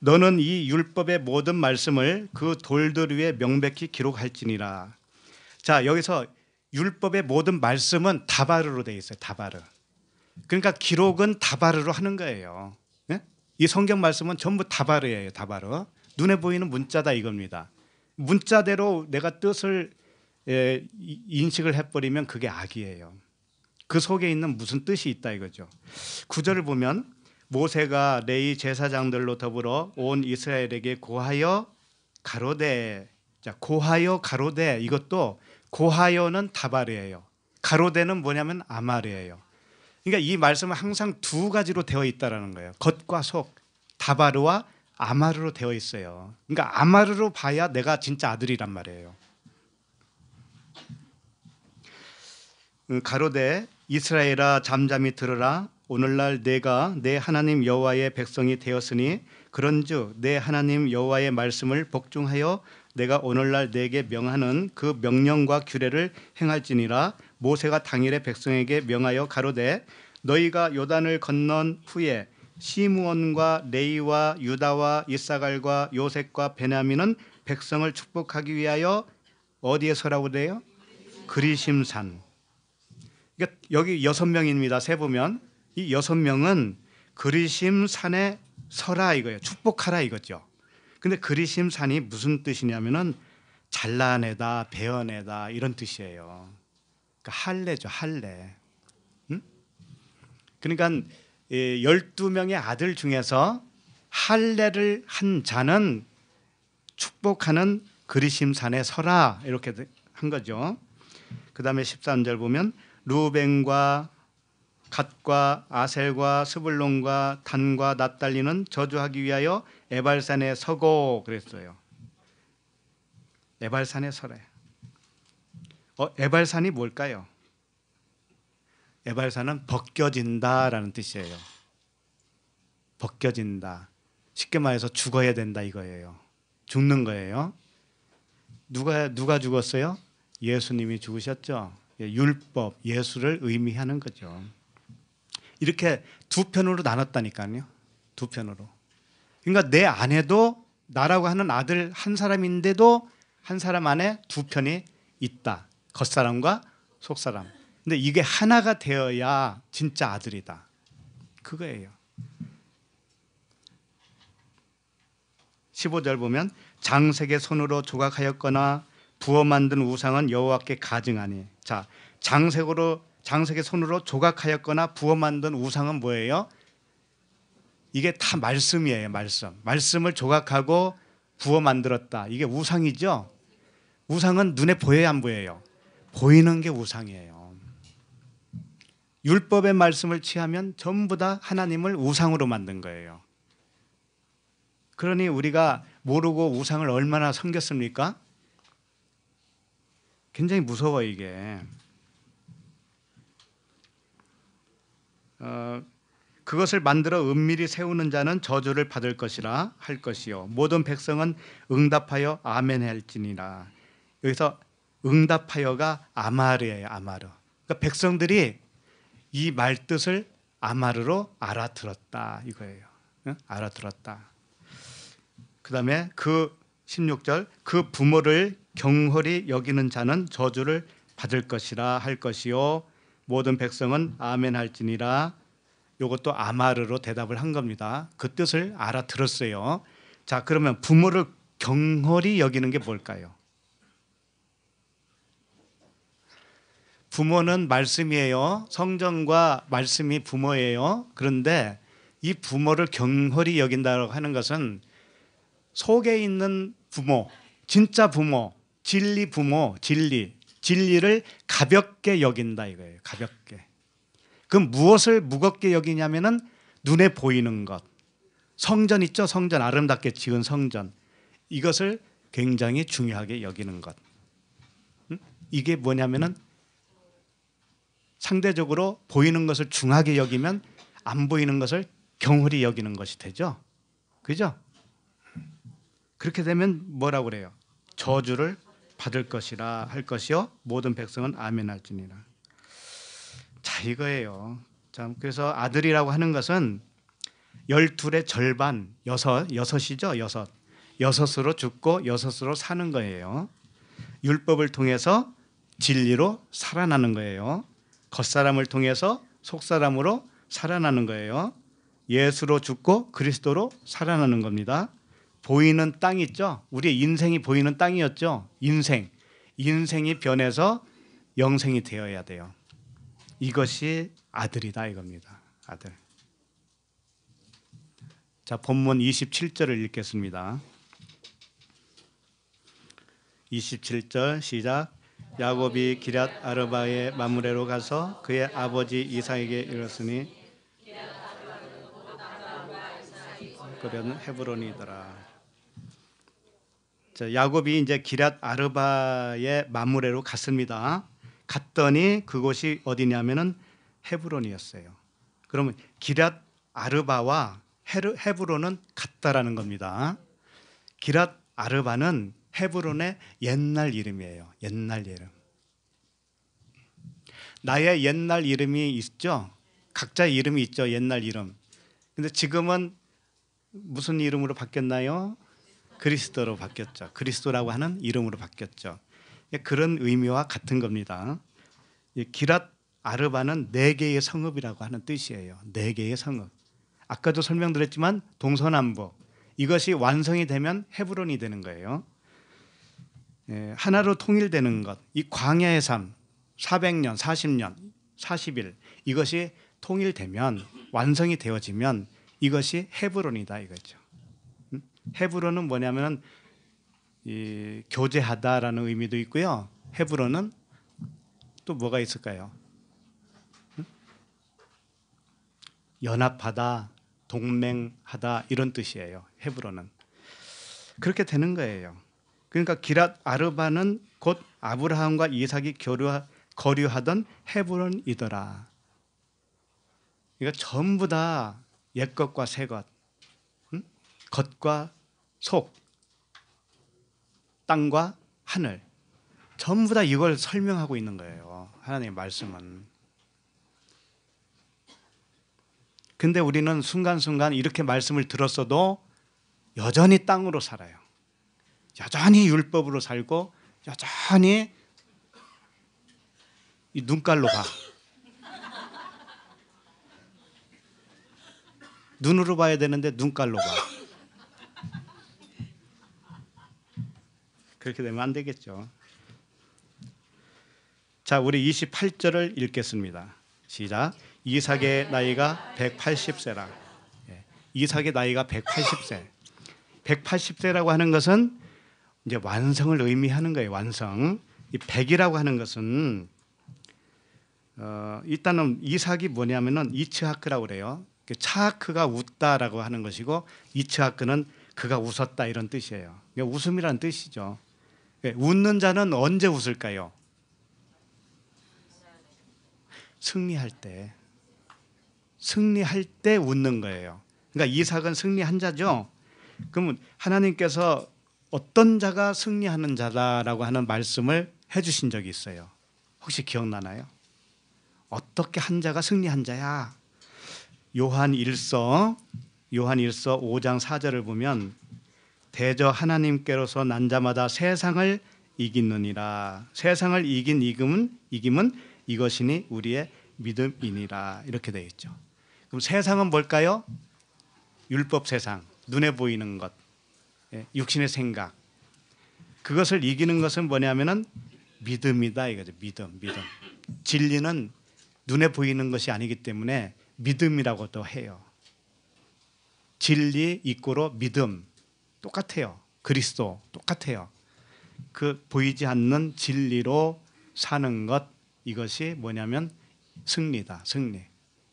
너는 이 율법의 모든 말씀을 그 돌들 위에 명백히 기록할지니라. 자 여기서 율법의 모든 말씀은 다바르로 되어 있어요. 다바르. 그러니까 기록은 다바르로 하는 거예요. 네? 이 성경 말씀은 전부 다바르예요. 다바르. 눈에 보이는 문자다 이겁니다. 문자대로 내가 뜻을 예, 인식을 해버리면 그게 악이에요. 그 속에 있는 무슨 뜻이 있다 이거죠. 구절을 보면 모세가 레이 제사장들로 더불어 온 이스라엘에게 고하여 가로대자 고하여 가로대 이것도 고하여는 다발이에요. 가로대는 뭐냐면 아말이에요. 그러니까 이 말씀은 항상 두 가지로 되어 있다라는 거예요. 겉과 속, 다발와 아마르로 되어 있어요. 그러니까 아마르로 봐야 내가 진짜 아들이란 말이에요. 음, 가로대 이스라엘아 잠잠히 들으라 오늘날 내가 내 하나님 여호와의 백성이 되었으니 그런즉 내 하나님 여호와의 말씀을 복종하여 내가 오늘날 내게 명하는 그 명령과 규례를 행할지니라 모세가 당일에 백성에게 명하여 가로되 너희가 요단을 건넌 후에 시므온과 레이와 유다와 이사갈과 요셉과 베냐민은 백성을 축복하기 위하여 어디에 서라고 돼요? 그리심산. 그러니까 여기 여섯 명입니다. 세 보면 이 여섯 명은 그리심 산에 서라 이거예요. 축복하라 이거죠. 근데 그리심 산이 무슨 뜻이냐면은 잘라내다, 베어내다 이런 뜻이에요. 그러니까 할례죠, 할례. 응? 음? 그러니까 12명의 아들 중에서 할례를 한 자는 축복하는 그리심 산에 서라 이렇게 한 거죠. 그다음에 13절 보면 루벤과 갓과 아셀과 스불론과 단과 납달리는 저주하기 위하여 에발산에 서고 그랬어요. 에발산에 서래. 어, 에발산이 뭘까요? 에발산은 벗겨진다라는 뜻이에요. 벗겨진다. 쉽게 말해서 죽어야 된다 이거예요. 죽는 거예요. 누가 누가 죽었어요? 예수님이 죽으셨죠. 예, 율법, 예수를 의미하는 거죠. 이렇게 두 편으로 나눴다니까요. 두 편으로. 그러니까 내 안에도 나라고 하는 아들 한 사람인데도 한 사람 안에 두 편이 있다. 겉사람과 속사람. 근데 이게 하나가 되어야 진짜 아들이다. 그거예요. 15절 보면 장색의 손으로 조각하였거나 부어 만든 우상은 여호와께 가증하니. 자, 장색으로 장색의 손으로 조각하였거나 부어 만든 우상은 뭐예요? 이게 다 말씀이에요, 말씀. 말씀을 조각하고 부어 만들었다. 이게 우상이죠? 우상은 눈에 보여야 안 보여요? 보이는 게 우상이에요. 율법의 말씀을 취하면 전부 다 하나님을 우상으로 만든 거예요. 그러니 우리가 모르고 우상을 얼마나 섬겼습니까? 굉장히 무서워 이게. 어, 그것을 만들어 은밀히 세우는 자는 저주를 받을 것이라 할 것이요 모든 백성은 응답하여 아멘 할지니라 여기서 응답하여가 아마르예요 아마르 그러니까 백성들이 이 말 뜻을 아마르로 알아들었다 이거예요 응? 알아들었다 그 다음에 그 16절 그 부모를 경홀히 여기는 자는 저주를 받을 것이라 할 것이요 모든 백성은 아멘 할지니라 요것도 아마르로 대답을 한 겁니다. 그 뜻을 알아들었어요. 자, 그러면 부모를 경홀히 여기는 게 뭘까요? 부모는 말씀이에요. 성전과 말씀이 부모예요. 그런데 이 부모를 경홀히 여긴다고 하는 것은 속에 있는 부모, 진짜 부모, 진리 부모, 진리. 진리를 가볍게 여긴다 이거예요. 가볍게. 그럼 무엇을 무겁게 여기냐면은 눈에 보이는 것. 성전 있죠? 성전 아름답게 지은 성전. 이것을 굉장히 중요하게 여기는 것. 이게 뭐냐면은 상대적으로 보이는 것을 중하게 여기면 안 보이는 것을 경홀히 여기는 것이 되죠. 그죠? 그렇게 되면 뭐라고 그래요? 저주를 받을 것이라 할 것이요 모든 백성은 아멘할지니라. 자 이거예요. 참 그래서 아들이라고 하는 것은 열둘의 절반 여섯 여섯이죠 여섯 여섯으로 죽고 여섯으로 사는 거예요. 율법을 통해서 진리로 살아나는 거예요. 겉사람을 통해서 속사람으로 살아나는 거예요. 예수로 죽고 그리스도로 살아나는 겁니다. 보이는 땅이 있죠. 우리의 인생이 보이는 땅이었죠. 인생. 인생이 변해서 영생이 되어야 돼요. 이것이 아들이다 이겁니다. 아들. 자, 본문 27절을 읽겠습니다. 27절 시작. 야곱이 기랏 아르바의 마무레로 가서 그의 아버지 이삭에게 이르렀으니 그는 헤브론이더라. 야곱이 이제 기랏 아르바의 마무레로 갔습니다. 갔더니 그곳이 어디냐면은 헤브론이었어요. 그러면 기랏 아르바와 헤브론은 같다라는 겁니다. 기랏 아르바는 헤브론의 옛날 이름이에요. 옛날 이름. 나의 옛날 이름이 있죠. 각자 이름이 있죠. 옛날 이름. 근데 지금은 무슨 이름으로 바뀌었나요? 그리스도로 바뀌었죠. 그리스도라고 하는 이름으로 바뀌었죠. 그런 의미와 같은 겁니다. 기랏 아르바는 네 개의 성읍이라고 하는 뜻이에요. 네 개의 성읍. 아까도 설명드렸지만 동서남북 이것이 완성이 되면 헤브론이 되는 거예요. 예, 하나로 통일되는 것, 이 광야의 삶, 400년, 40년, 40일 이것이 통일되면 완성이 되어지면 이것이 헤브론이다 이거죠. 헤브론은 뭐냐면은 이 교제하다라는 의미도 있고요. 헤브론은 또 뭐가 있을까요? 연합하다, 동맹하다 이런 뜻이에요. 헤브론은 그렇게 되는 거예요. 그러니까 기랏 아르바는 곧 아브라함과 이삭이 교류하, 거류하던 헤브론이더라. 그러니까 전부 다 옛것과 새것, 응? 겉과 속, 땅과 하늘 전부 다 이걸 설명하고 있는 거예요. 하나님의 말씀은. 근데 우리는 순간순간 이렇게 말씀을 들었어도 여전히 땅으로 살아요. 여전히 율법으로 살고 여전히 이 눈깔로 봐. 눈으로 봐야 되는데 눈깔로 봐. 그렇게 되면 안 되겠죠. 자, 우리 28절을 읽겠습니다. 시작. 이삭의 나이가 180세라. 예, 이삭의 나이가 180세. 180세라고 하는 것은 이제 완성을 의미하는 거예요. 완성. 이 100이라고 하는 것은 어, 일단은 이삭이 뭐냐면은 이츠하크라고 그래요. 그 차하크가 웃다라고 하는 것이고 이츠하크는 그가 웃었다 이런 뜻이에요. 그러니까 웃음이란 뜻이죠. 예, 웃는 자는 언제 웃을까요? 승리할 때. 승리할 때 웃는 거예요. 그러니까 이삭은 승리한 자죠. 그러면 하나님께서 어떤 자가 승리하는 자다라고 하는 말씀을 해주신 적이 있어요. 혹시 기억나나요? 어떻게 한 자가 승리한 자야? 요한 1서 요한 1서 5장 4절을 보면 대저 하나님께로서 난 자마다 세상을 이기느니라 세상을 이긴 이금은 이김은 이것이니 우리의 믿음이니라 이렇게 되어 있죠. 그럼 세상은 뭘까요? 율법 세상, 눈에 보이는 것, 예, 육신의 생각. 그것을 이기는 것은 뭐냐면은 믿음이다 이거죠. 믿음, 믿음. 진리는 눈에 보이는 것이 아니기 때문에 믿음이라고 또 해요. 진리 이꼬로 믿음. 똑같아요. 그리스도 똑같아요. 그 보이지 않는 진리로 사는 것 이것이 뭐냐면 승리다. 승리.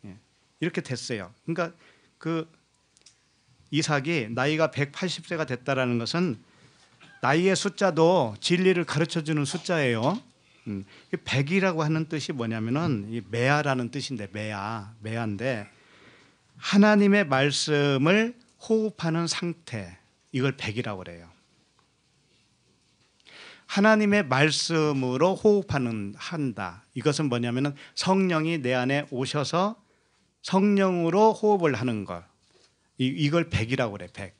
예. 이렇게 됐어요. 그러니까 그 이삭이 나이가 180세가 됐다라는 것은 나이의 숫자도 진리를 가르쳐 주는 숫자예요. 음. 100이라고 하는 뜻이 뭐냐면은 이 매아라는 뜻인데 매아, 매아인데 하나님의 말씀을 호흡하는 상태. 이걸 백이라고 그래요. 하나님의 말씀으로 호흡하는 한다. 이것은 뭐냐면은 성령이 내 안에 오셔서 성령으로 호흡을 하는 걸. 이, 이걸 백이라고 그래. 백.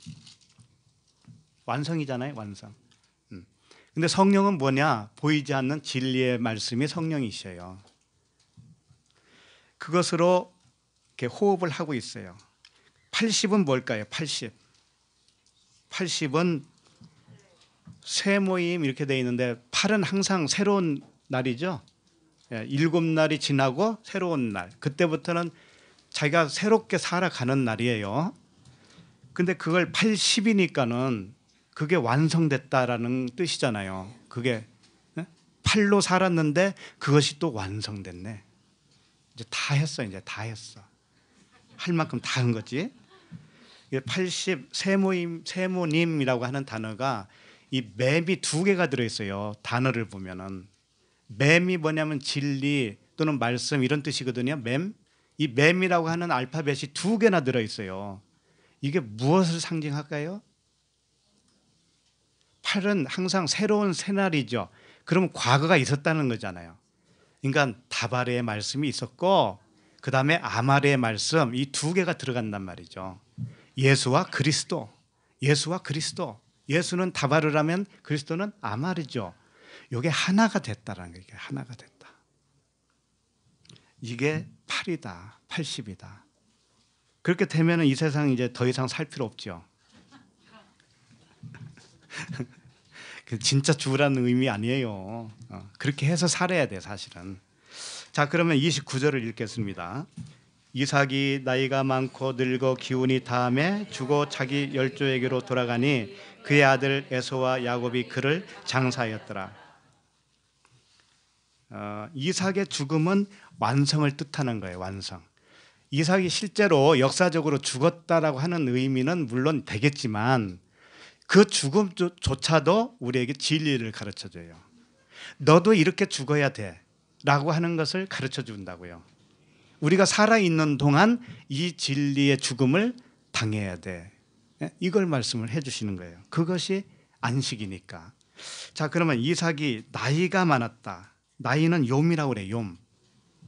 완성이잖아요. 완성. 음. 근데 성령은 뭐냐? 보이지 않는 진리의 말씀이 성령이셔요. 그것으로 이렇게 호흡을 하고 있어요. 80은 뭘까요? 80. 80은 새 모임 이렇게 돼 있는데 8은 항상 새로운 날이죠. 예, 일곱 날이 지나고 새로운 날. 그때부터는 자기가 새롭게 살아가는 날이에요. 근데 그걸 80이니까는 그게 완성됐다라는 뜻이잖아요. 그게 예? 팔로 살았는데 그것이 또 완성됐네. 이제 다 했어. 이제 다 했어. 할 만큼 다 한 거지. 80 세모임 세모님이라고 하는 단어가 이 맴이 두 개가 들어 있어요. 단어를 보면은 맴이 뭐냐면 진리 또는 말씀 이런 뜻이거든요. 맴. 이 맴이라고 하는 알파벳이 두 개나 들어 있어요. 이게 무엇을 상징할까요? 팔은 항상 새로운 새날이죠. 그러면 과거가 있었다는 거잖아요. 그러니까 다바레의 말씀이 있었고 그 다음에 아마레의 말씀 이 두 개가 들어간단 말이죠. 예수와 그리스도, 예수와 그리스도. 예수는 다바르라면 그리스도는 아마르죠. 이게 하나가 됐다라는 게 하나가 됐다. 이게 8이다, 80이다. 그렇게 되면이 세상 이제 더 이상 살 필요 없죠. 그 진짜 죽으라는 의미 아니에요. 어, 그렇게 해서 살아야 돼 사실은. 자 그러면 29절을 읽겠습니다. 이삭이 나이가 많고 늙어 기운이 다음에 죽어 자기 열조에게로 돌아가니 그의 아들 에서와 야곱이 그를 장사하였더라. 어, 이삭의 죽음은 완성을 뜻하는 거예요. 완성. 이삭이 실제로 역사적으로 죽었다라고 하는 의미는 물론 되겠지만 그 죽음조차도 우리에게 진리를 가르쳐 줘요. 너도 이렇게 죽어야 돼. 라고 하는 것을 가르쳐 준다고요. 우리가 살아 있는 동안 이 진리의 죽음을 당해야 돼. 예? 이걸 말씀을 해주시는 거예요. 그것이 안식이니까. 자, 그러면 이삭이 나이가 많았다. 나이는 욤이라고 그래. 욤.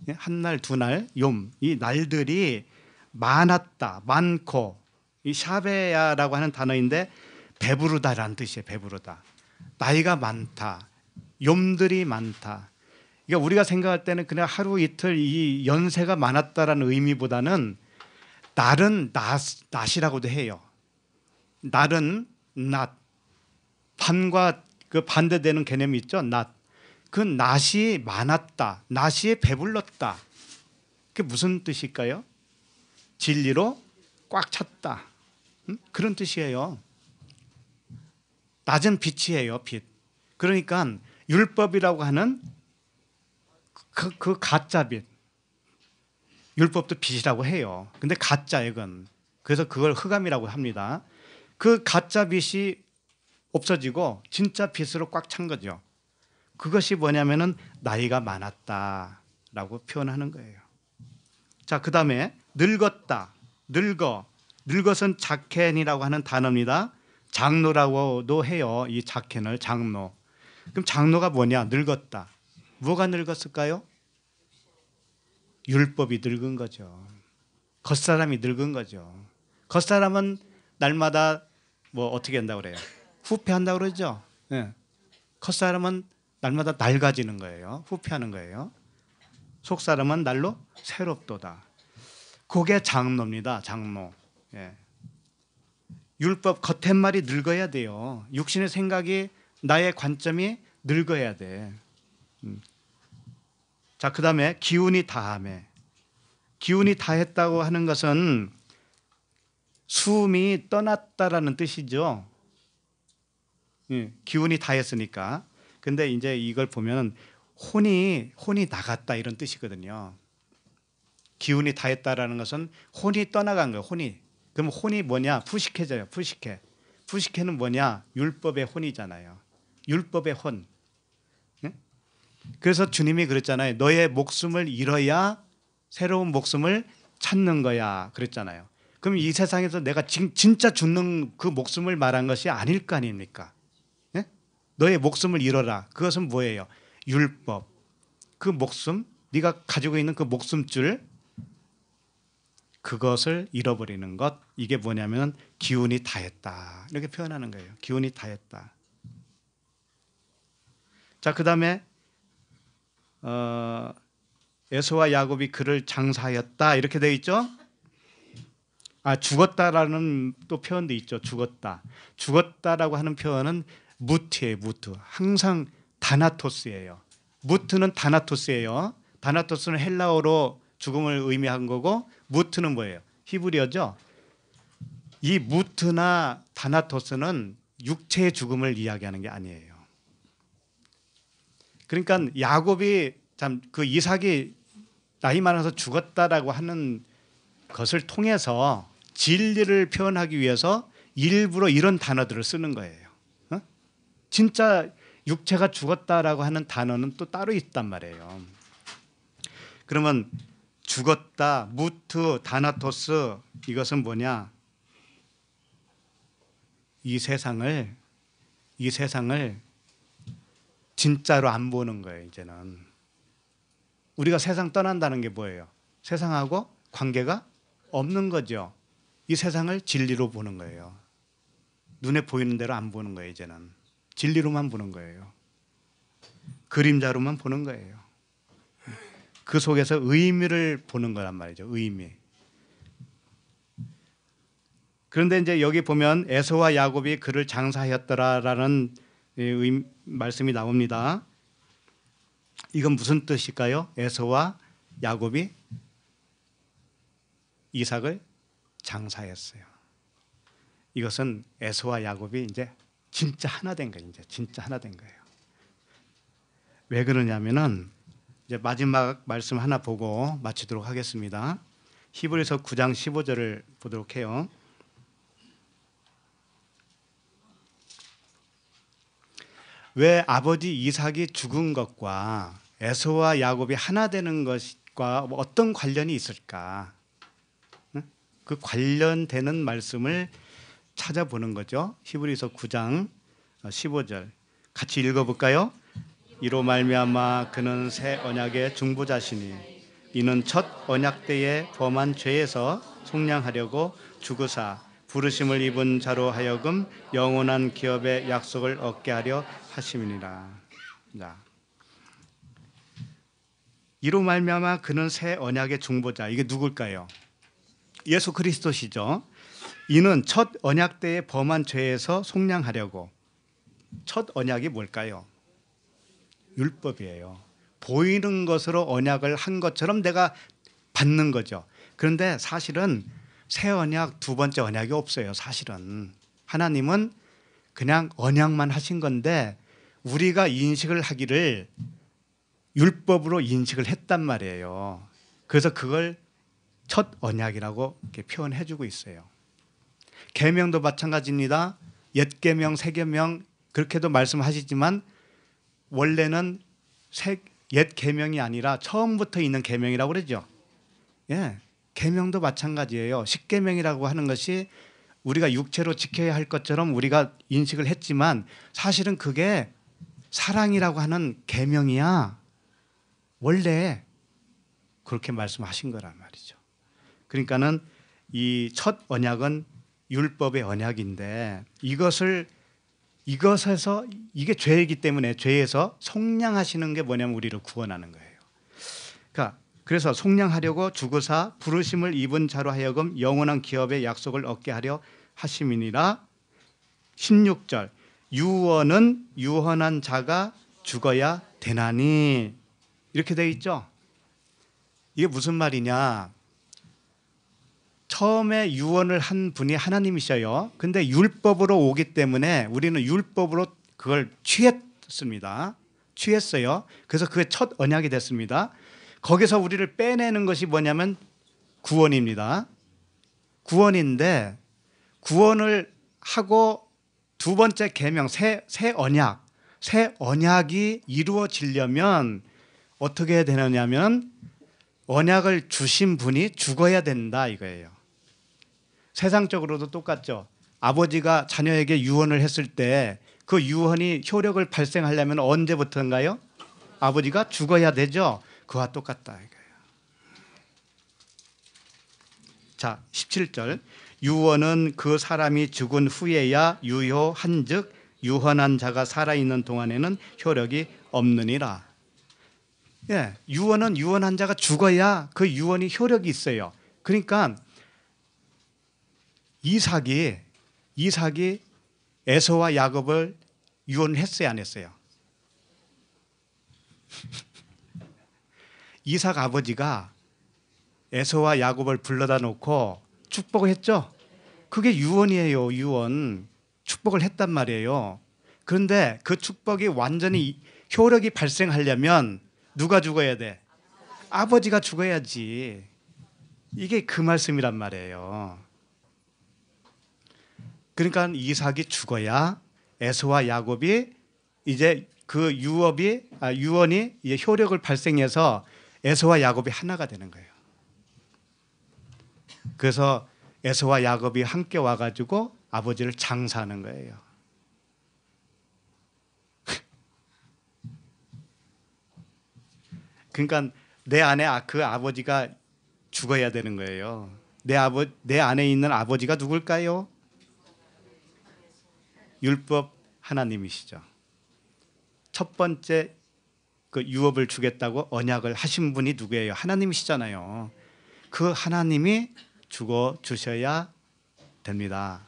예? 한 날, 두 날, 욤. 이 날들이 많았다. 많고. 이 샤베야라고 하는 단어인데 배부르다라는 뜻이에요. 배부르다. 나이가 많다. 욤들이 많다. 그러니까 우리가 생각할 때는 그냥 하루 이틀 이 연세가 많았다라는 의미보다는 날은 낮, 이라고도 해요. 날은 낮. 반과그 반대되는 개념이 있죠. 낮. 그 낮이 많았다. 낮이 배불렀다. 그게 무슨 뜻일까요? 진리로 꽉 찼다. 음? 그런 뜻이에요. 낮은 빛이에요, 빛. 그러니까 율법이라고 하는 그, 그 가짜 빛 율법도 빛이라고 해요. 근데 가짜 액은 그래서 그걸 흑암이라고 합니다. 그 가짜 빛이 없어지고 진짜 빛으로 꽉 찬 거죠. 그것이 뭐냐면은 나이가 많았다라고 표현하는 거예요. 자, 그다음에 늙었다. 늙어. 늙어선 자켄이라고 하는 단어입니다. 장로라고도 해요. 이 자켄을 장로. 그럼 장로가 뭐냐? 늙었다. 뭐가 늙었을까요? 율법이 늙은 거죠. 겉사람이 늙은 거죠. 겉사람은 날마다 뭐 어떻게 한다고 그래요? 후패한다고 그러죠. 네. 겉사람은 날마다 낡아지는 거예요. 후패하는 거예요. 속사람은 날로 새롭도다. 그게 장로입니다. 장로. 예. 율법 겉의 말이 늙어야 돼요. 육신의 생각이 나의 관점이 늙어야 돼. 음. 자, 그 다음에 기운이 다함에. 기운이 다했다고 하는 것은 숨이 떠났다라는 뜻이죠. 예, 기운이 다했으니까. 근데 이제 이걸 보면 혼이 혼이 나갔다 이런 뜻이거든요. 기운이 다했다라는 것은 혼이 떠나간 거예요. 혼이. 그럼 혼이 뭐냐? 푸식해져요. 푸식해. 푸식해는 뭐냐? 율법의 혼이잖아요. 율법의 혼. 그래서 주님이 그랬잖아요. 너의 목숨을 잃어야 새로운 목숨을 찾는 거야. 그랬잖아요. 그럼 이 세상에서 내가 진, 진짜 죽는 그 목숨을 말한 것이 아닐 거 아닙니까? 예? 너의 목숨을 잃어라. 그것은 뭐예요? 율법. 그 목숨, 네가 가지고 있는 그 목숨줄 그것을 잃어버리는 것 이게 뭐냐면 기운이 다했다 이렇게 표현하는 거예요. 기운이 다했다. 자그 다음에 어, 에서와 야곱이 그를 장사하였다 이렇게 되어 있죠. 아 죽었다라는 또 표현도 있죠. 죽었다. 죽었다라고 하는 표현은 무트예요. 무트. 항상 다나토스예요. 무트는 다나토스예요. 다나토스는 헬라어로 죽음을 의미한 거고 무트는 뭐예요? 히브리어죠. 이 무트나 다나토스는 육체의 죽음을 이야기하는 게 아니에요. 그러니까 야곱이 참 그 이삭이 나이 많아서 죽었다라고 하는 것을 통해서 진리를 표현하기 위해서 일부러 이런 단어들을 쓰는 거예요. 어? 진짜 육체가 죽었다라고 하는 단어는 또 따로 있단 말이에요. 그러면 죽었다, 무트, 다나토스 이것은 뭐냐? 이 세상을 이 세상을 진짜로 안 보는 거예요, 이제는. 우리가 세상 떠난다는 게 뭐예요? 세상하고 관계가 없는 거죠. 이 세상을 진리로 보는 거예요. 눈에 보이는 대로 안 보는 거예요, 이제는. 진리로만 보는 거예요. 그림자로만 보는 거예요. 그 속에서 의미를 보는 거란 말이죠. 의미. 그런데 이제 여기 보면 에서와 야곱이 그를 장사하였더라라는 말씀이 나옵니다. 이건 무슨 뜻일까요? 에서와 야곱이 이삭을 장사했어요. 이것은 에서와 야곱이 이제 진짜 하나 된 거예요. 이제 진짜 하나 된 거예요. 왜 그러냐면은 이제 마지막 말씀 하나 보고 마치도록 하겠습니다. 히브리서 9장 15절을 보도록 해요. 왜 아버지 이삭이 죽은 것과 에서와 야곱이 하나 되는 것과 어떤 관련이 있을까? 그 관련되는 말씀을 찾아보는 거죠. 히브리서 9장 15절. 어, 같이 읽어 볼까요? 이로 말미암아 그는 새 언약의 중보자시니 이는 첫 언약 때에 범한 죄에서 속량하려고 주구사 부르심을 입은 자로 하여금 영원한 기업의 약속을 얻게 하려 하심이니라. 이로 말미암아 그는 새 언약의 중보자. 이게 누굴까요? 예수 그리스도시죠. 이는 첫 언약 때에 범한 죄에서 속량하려고 첫 언약이 뭘까요? 율법이에요. 보이는 것으로 언약을 한 것처럼 내가 받는 거죠. 그런데 사실은 새 언약 두 번째 언약이 없어요. 사실은 하나님은 그냥 언약만 하신 건데 우리가 인식을 하기를 율법으로 인식을 했단 말이에요. 그래서 그걸 첫 언약이라고 표현해 주고 있어요. 계명도 마찬가지입니다. 옛 계명, 새 계명 그렇게도 말씀하시지만 원래는 새, 옛 계명이 아니라 처음부터 있는 계명이라고 그러죠. 예. 계명도 마찬가지예요. 십계명이라고 하는 것이 우리가 육체로 지켜야 할 것처럼 우리가 인식을 했지만 사실은 그게 사랑이라고 하는 계명이야 원래 그렇게 말씀하신 거란 말이죠. 그러니까는 이 첫 언약은 율법의 언약인데 이것을 이것에서 이게 죄이기 때문에 죄에서 속량하시는 게 뭐냐면 우리를 구원하는 거예요. 그러니까 그래서 속량하려고 주고사 부르심을 입은 자로 하여금 영원한 기업의 약속을 얻게 하려 하심이니라 16절 유언은 유언한 자가 죽어야 되나니 이렇게 돼 있죠. 이게 무슨 말이냐? 처음에 유언을 한 분이 하나님이셔요. 근데 율법으로 오기 때문에 우리는 율법으로 그걸 취했습니다. 취했어요. 그래서 그게 첫 언약이 됐습니다. 거기서 우리를 빼내는 것이 뭐냐면 구원입니다. 구원인데 구원을 하고 두 번째 계명 새, 새 언약 새 언약이 이루어지려면 어떻게 되느냐면 언약을 주신 분이 죽어야 된다 이거예요. 세상적으로도 똑같죠. 아버지가 자녀에게 유언을 했을 때 그 유언이 효력을 발생하려면 언제부터인가요? 아버지가 죽어야 되죠. 그와 똑같다 이거예요. 자, 17절. 유언은 그 사람이 죽은 후에야 유효한즉 유언한 자가 살아 있는 동안에는 효력이 없느니라. 예, 유언은 유언한 자가 죽어야 그 유언이 효력이 있어요. 그러니까 이삭이 이삭이 에서와 야곱을 유언했어요, 안 했어요? 이삭 아버지가 에서와 야곱을 불러다 놓고 축복을 했죠. 그게 유언이에요. 유언. 축복을 했단 말이에요. 그런데 그 축복이 완전히 효력이 발생하려면 누가 죽어야 돼? 아버지가 죽어야지. 이게 그 말씀이란 말이에요. 그러니까 이삭이 죽어야 에서와 야곱이 이제 그 유업이 아, 유언이 이제 효력을 발생해서 에서와 야곱이 하나가 되는 거예요. 그래서 에서와 야곱이 함께 와가지고 아버지를 장사하는 거예요. 그러니까 내 안에 아, 그 아버지가 죽어야 되는 거예요. 내 아버 내 안에 있는 아버지가 누굴까요? 율법 하나님이시죠. 첫 번째 그 유업을 주겠다고 언약을 하신 분이 누구예요? 하나님이시잖아요. 그 하나님이 죽어 주셔야 됩니다.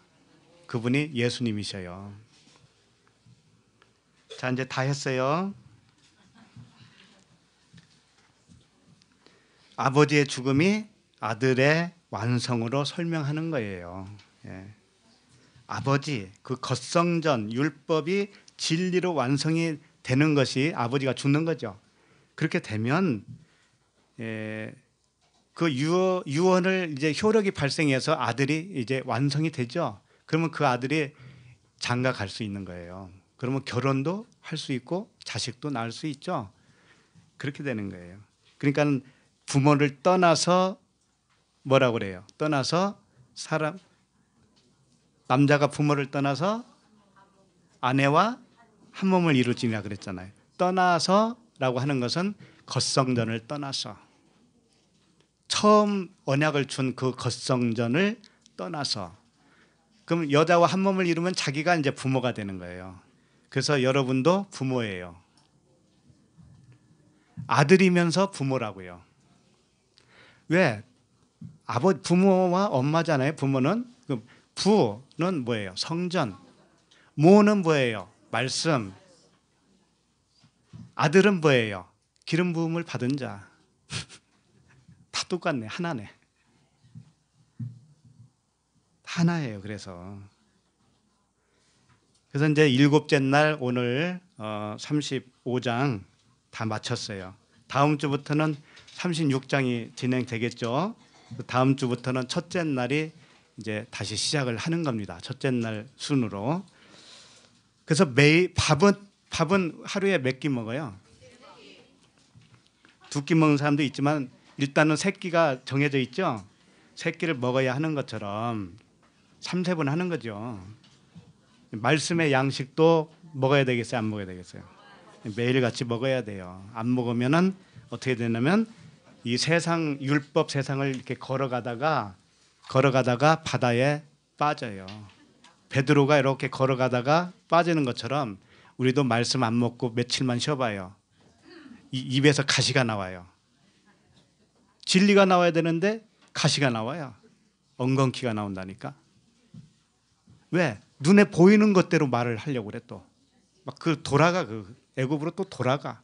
그분이 예수님이셔요. 자, 이제 다 했어요. 아버지의 죽음이 아들의 완성으로 설명하는 거예요. 예. 아버지 그 겉성전 율법이 진리로 완성이 되는 것이 아버지가 죽는 거죠. 그렇게 되면 예, 그 유, 유언을 이제 효력이 발생해서 아들이 이제 완성이 되죠. 그러면 그 아들이 장가 갈 수 있는 거예요. 그러면 결혼도 할 수 있고 자식도 낳을 수 있죠. 그렇게 되는 거예요. 그러니까 부모를 떠나서 뭐라고 그래요? 떠나서 사람 남자가 부모를 떠나서 아내와 한 몸을 이루지냐 그랬잖아요. 떠나서라고 하는 것은 겉성전을 떠나서 처음 언약을 준 그거성전을 떠나서 그럼 여자와 한 몸을 이루면 자기가 이제 부모가 되는 거예요. 그래서 여러분도 부모예요. 아들이면서 부모라고요. 왜? 아버 부모와 엄마잖아요. 부모는 부는 뭐예요? 성전. 모는 뭐예요? 말씀. 아들은 뭐예요? 기름 부음을 받은 자. 다 똑같네. 하나네. 하나예요. 그래서 그래서 이제 일곱째 날 오늘 어 35장 다 마쳤어요. 다음 주부터는 36장이 진행되겠죠. 그 다음 주부터는 첫째 날이 이제 다시 시작을 하는 겁니다. 첫째 날 순으로. 그래서 매일 밥은 밥은 하루에 몇 끼 먹어요? 두 끼 먹는 사람도 있지만 일단은 새끼가 정해져 있죠. 새끼를 먹어야 하는 것처럼 삼세분 하는 거죠. 말씀의 양식도 먹어야 되겠어요, 안 먹어야 되겠어요. 매일 같이 먹어야 돼요. 안 먹으면은 어떻게 되냐면 이 세상 율법 세상을 이렇게 걸어가다가 걸어가다가 바다에 빠져요. 베드로가 이렇게 걸어가다가 빠지는 것처럼 우리도 말씀 안 먹고 며칠만 쉬어봐요. 이, 입에서 가시가 나와요. 진리가 나와야 되는데 가시가 나와요. 엉겅퀴가 나온다니까. 왜? 눈에 보이는 것대로 말을 하려고 그래 또. 막그 돌아가 그 애굽으로 또 돌아가.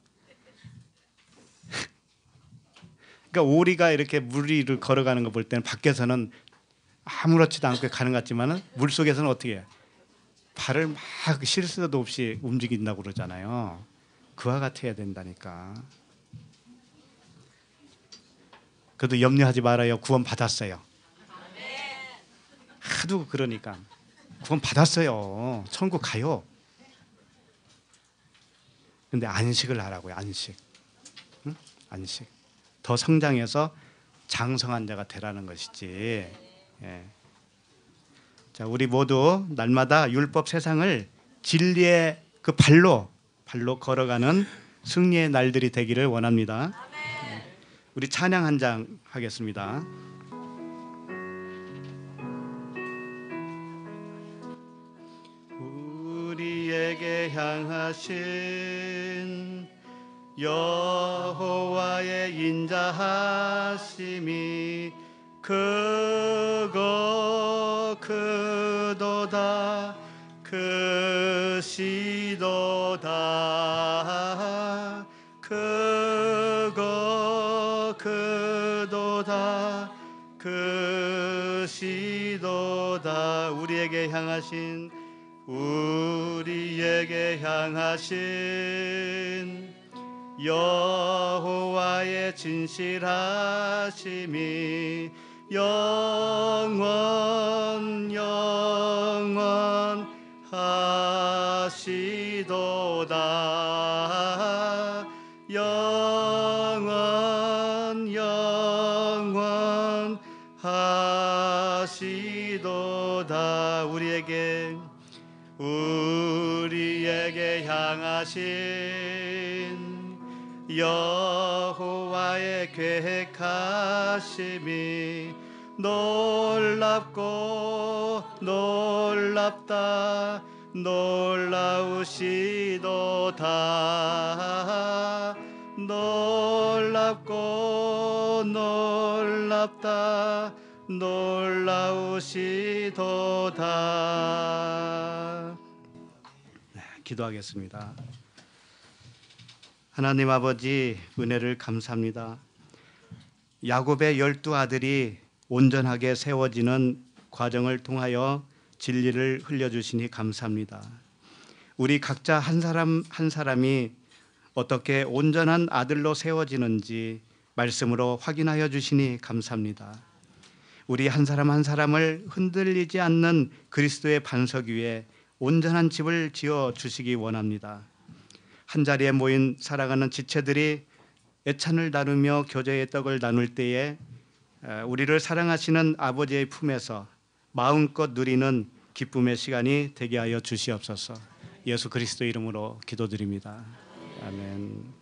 그러니까 오리가 이렇게 물 위를 걸어가는 거 볼 때는 밖에서는 아무렇지도 않게 가는 것 같지만은 물 속에서는 어떻게 발을 막 실수도 없이 움직인다고 그러잖아요. 그와 같아야 된다니까. 그래도 염려하지 말아요. 구원 받았어요. 하도 그러니까 구원 받았어요. 천국 가요. 근데 안식을 하라고요. 안식. 응? 안식. 더 성장해서 장성한 자가 되라는 것이지. 예. 자, 우리 모두 날마다 율법 세상을 진리의 그 발로 발로 걸어가는 승리의 날들이 되기를 원합니다. 우리 찬양 한 장 하겠습니다. 우리에게 향하신 여호와의 인자하심이 그거 그도다 그시도다 향하신 우리에게 향하신 여호와의 진실하심이 영원 영원하시도다 향하신 여호와의 계획하심이 놀랍고 놀랍다 놀라우시도다 놀랍고 놀랍다 놀라우시도다 기도하겠습니다. 하나님 아버지 은혜를 감사합니다. 야곱의 열두 아들이 온전하게 세워지는 과정을 통하여 진리를 흘려주시니 감사합니다. 우리 각자 한 사람 한 사람이 어떻게 온전한 아들로 세워지는지 말씀으로 확인하여 주시니 감사합니다. 우리 한 사람 한 사람을 흔들리지 않는 그리스도의 반석 위에 온전한 집을 지어 주시기 원합니다. 한 자리에 모인 살아가는 지체들이 애찬을 나누며 교제의 떡을 나눌 때에 우리를 사랑하시는 아버지의 품에서 마음껏 누리는 기쁨의 시간이 되게 하여 주시옵소서. 예수 그리스도 이름으로 기도드립니다. 아멘.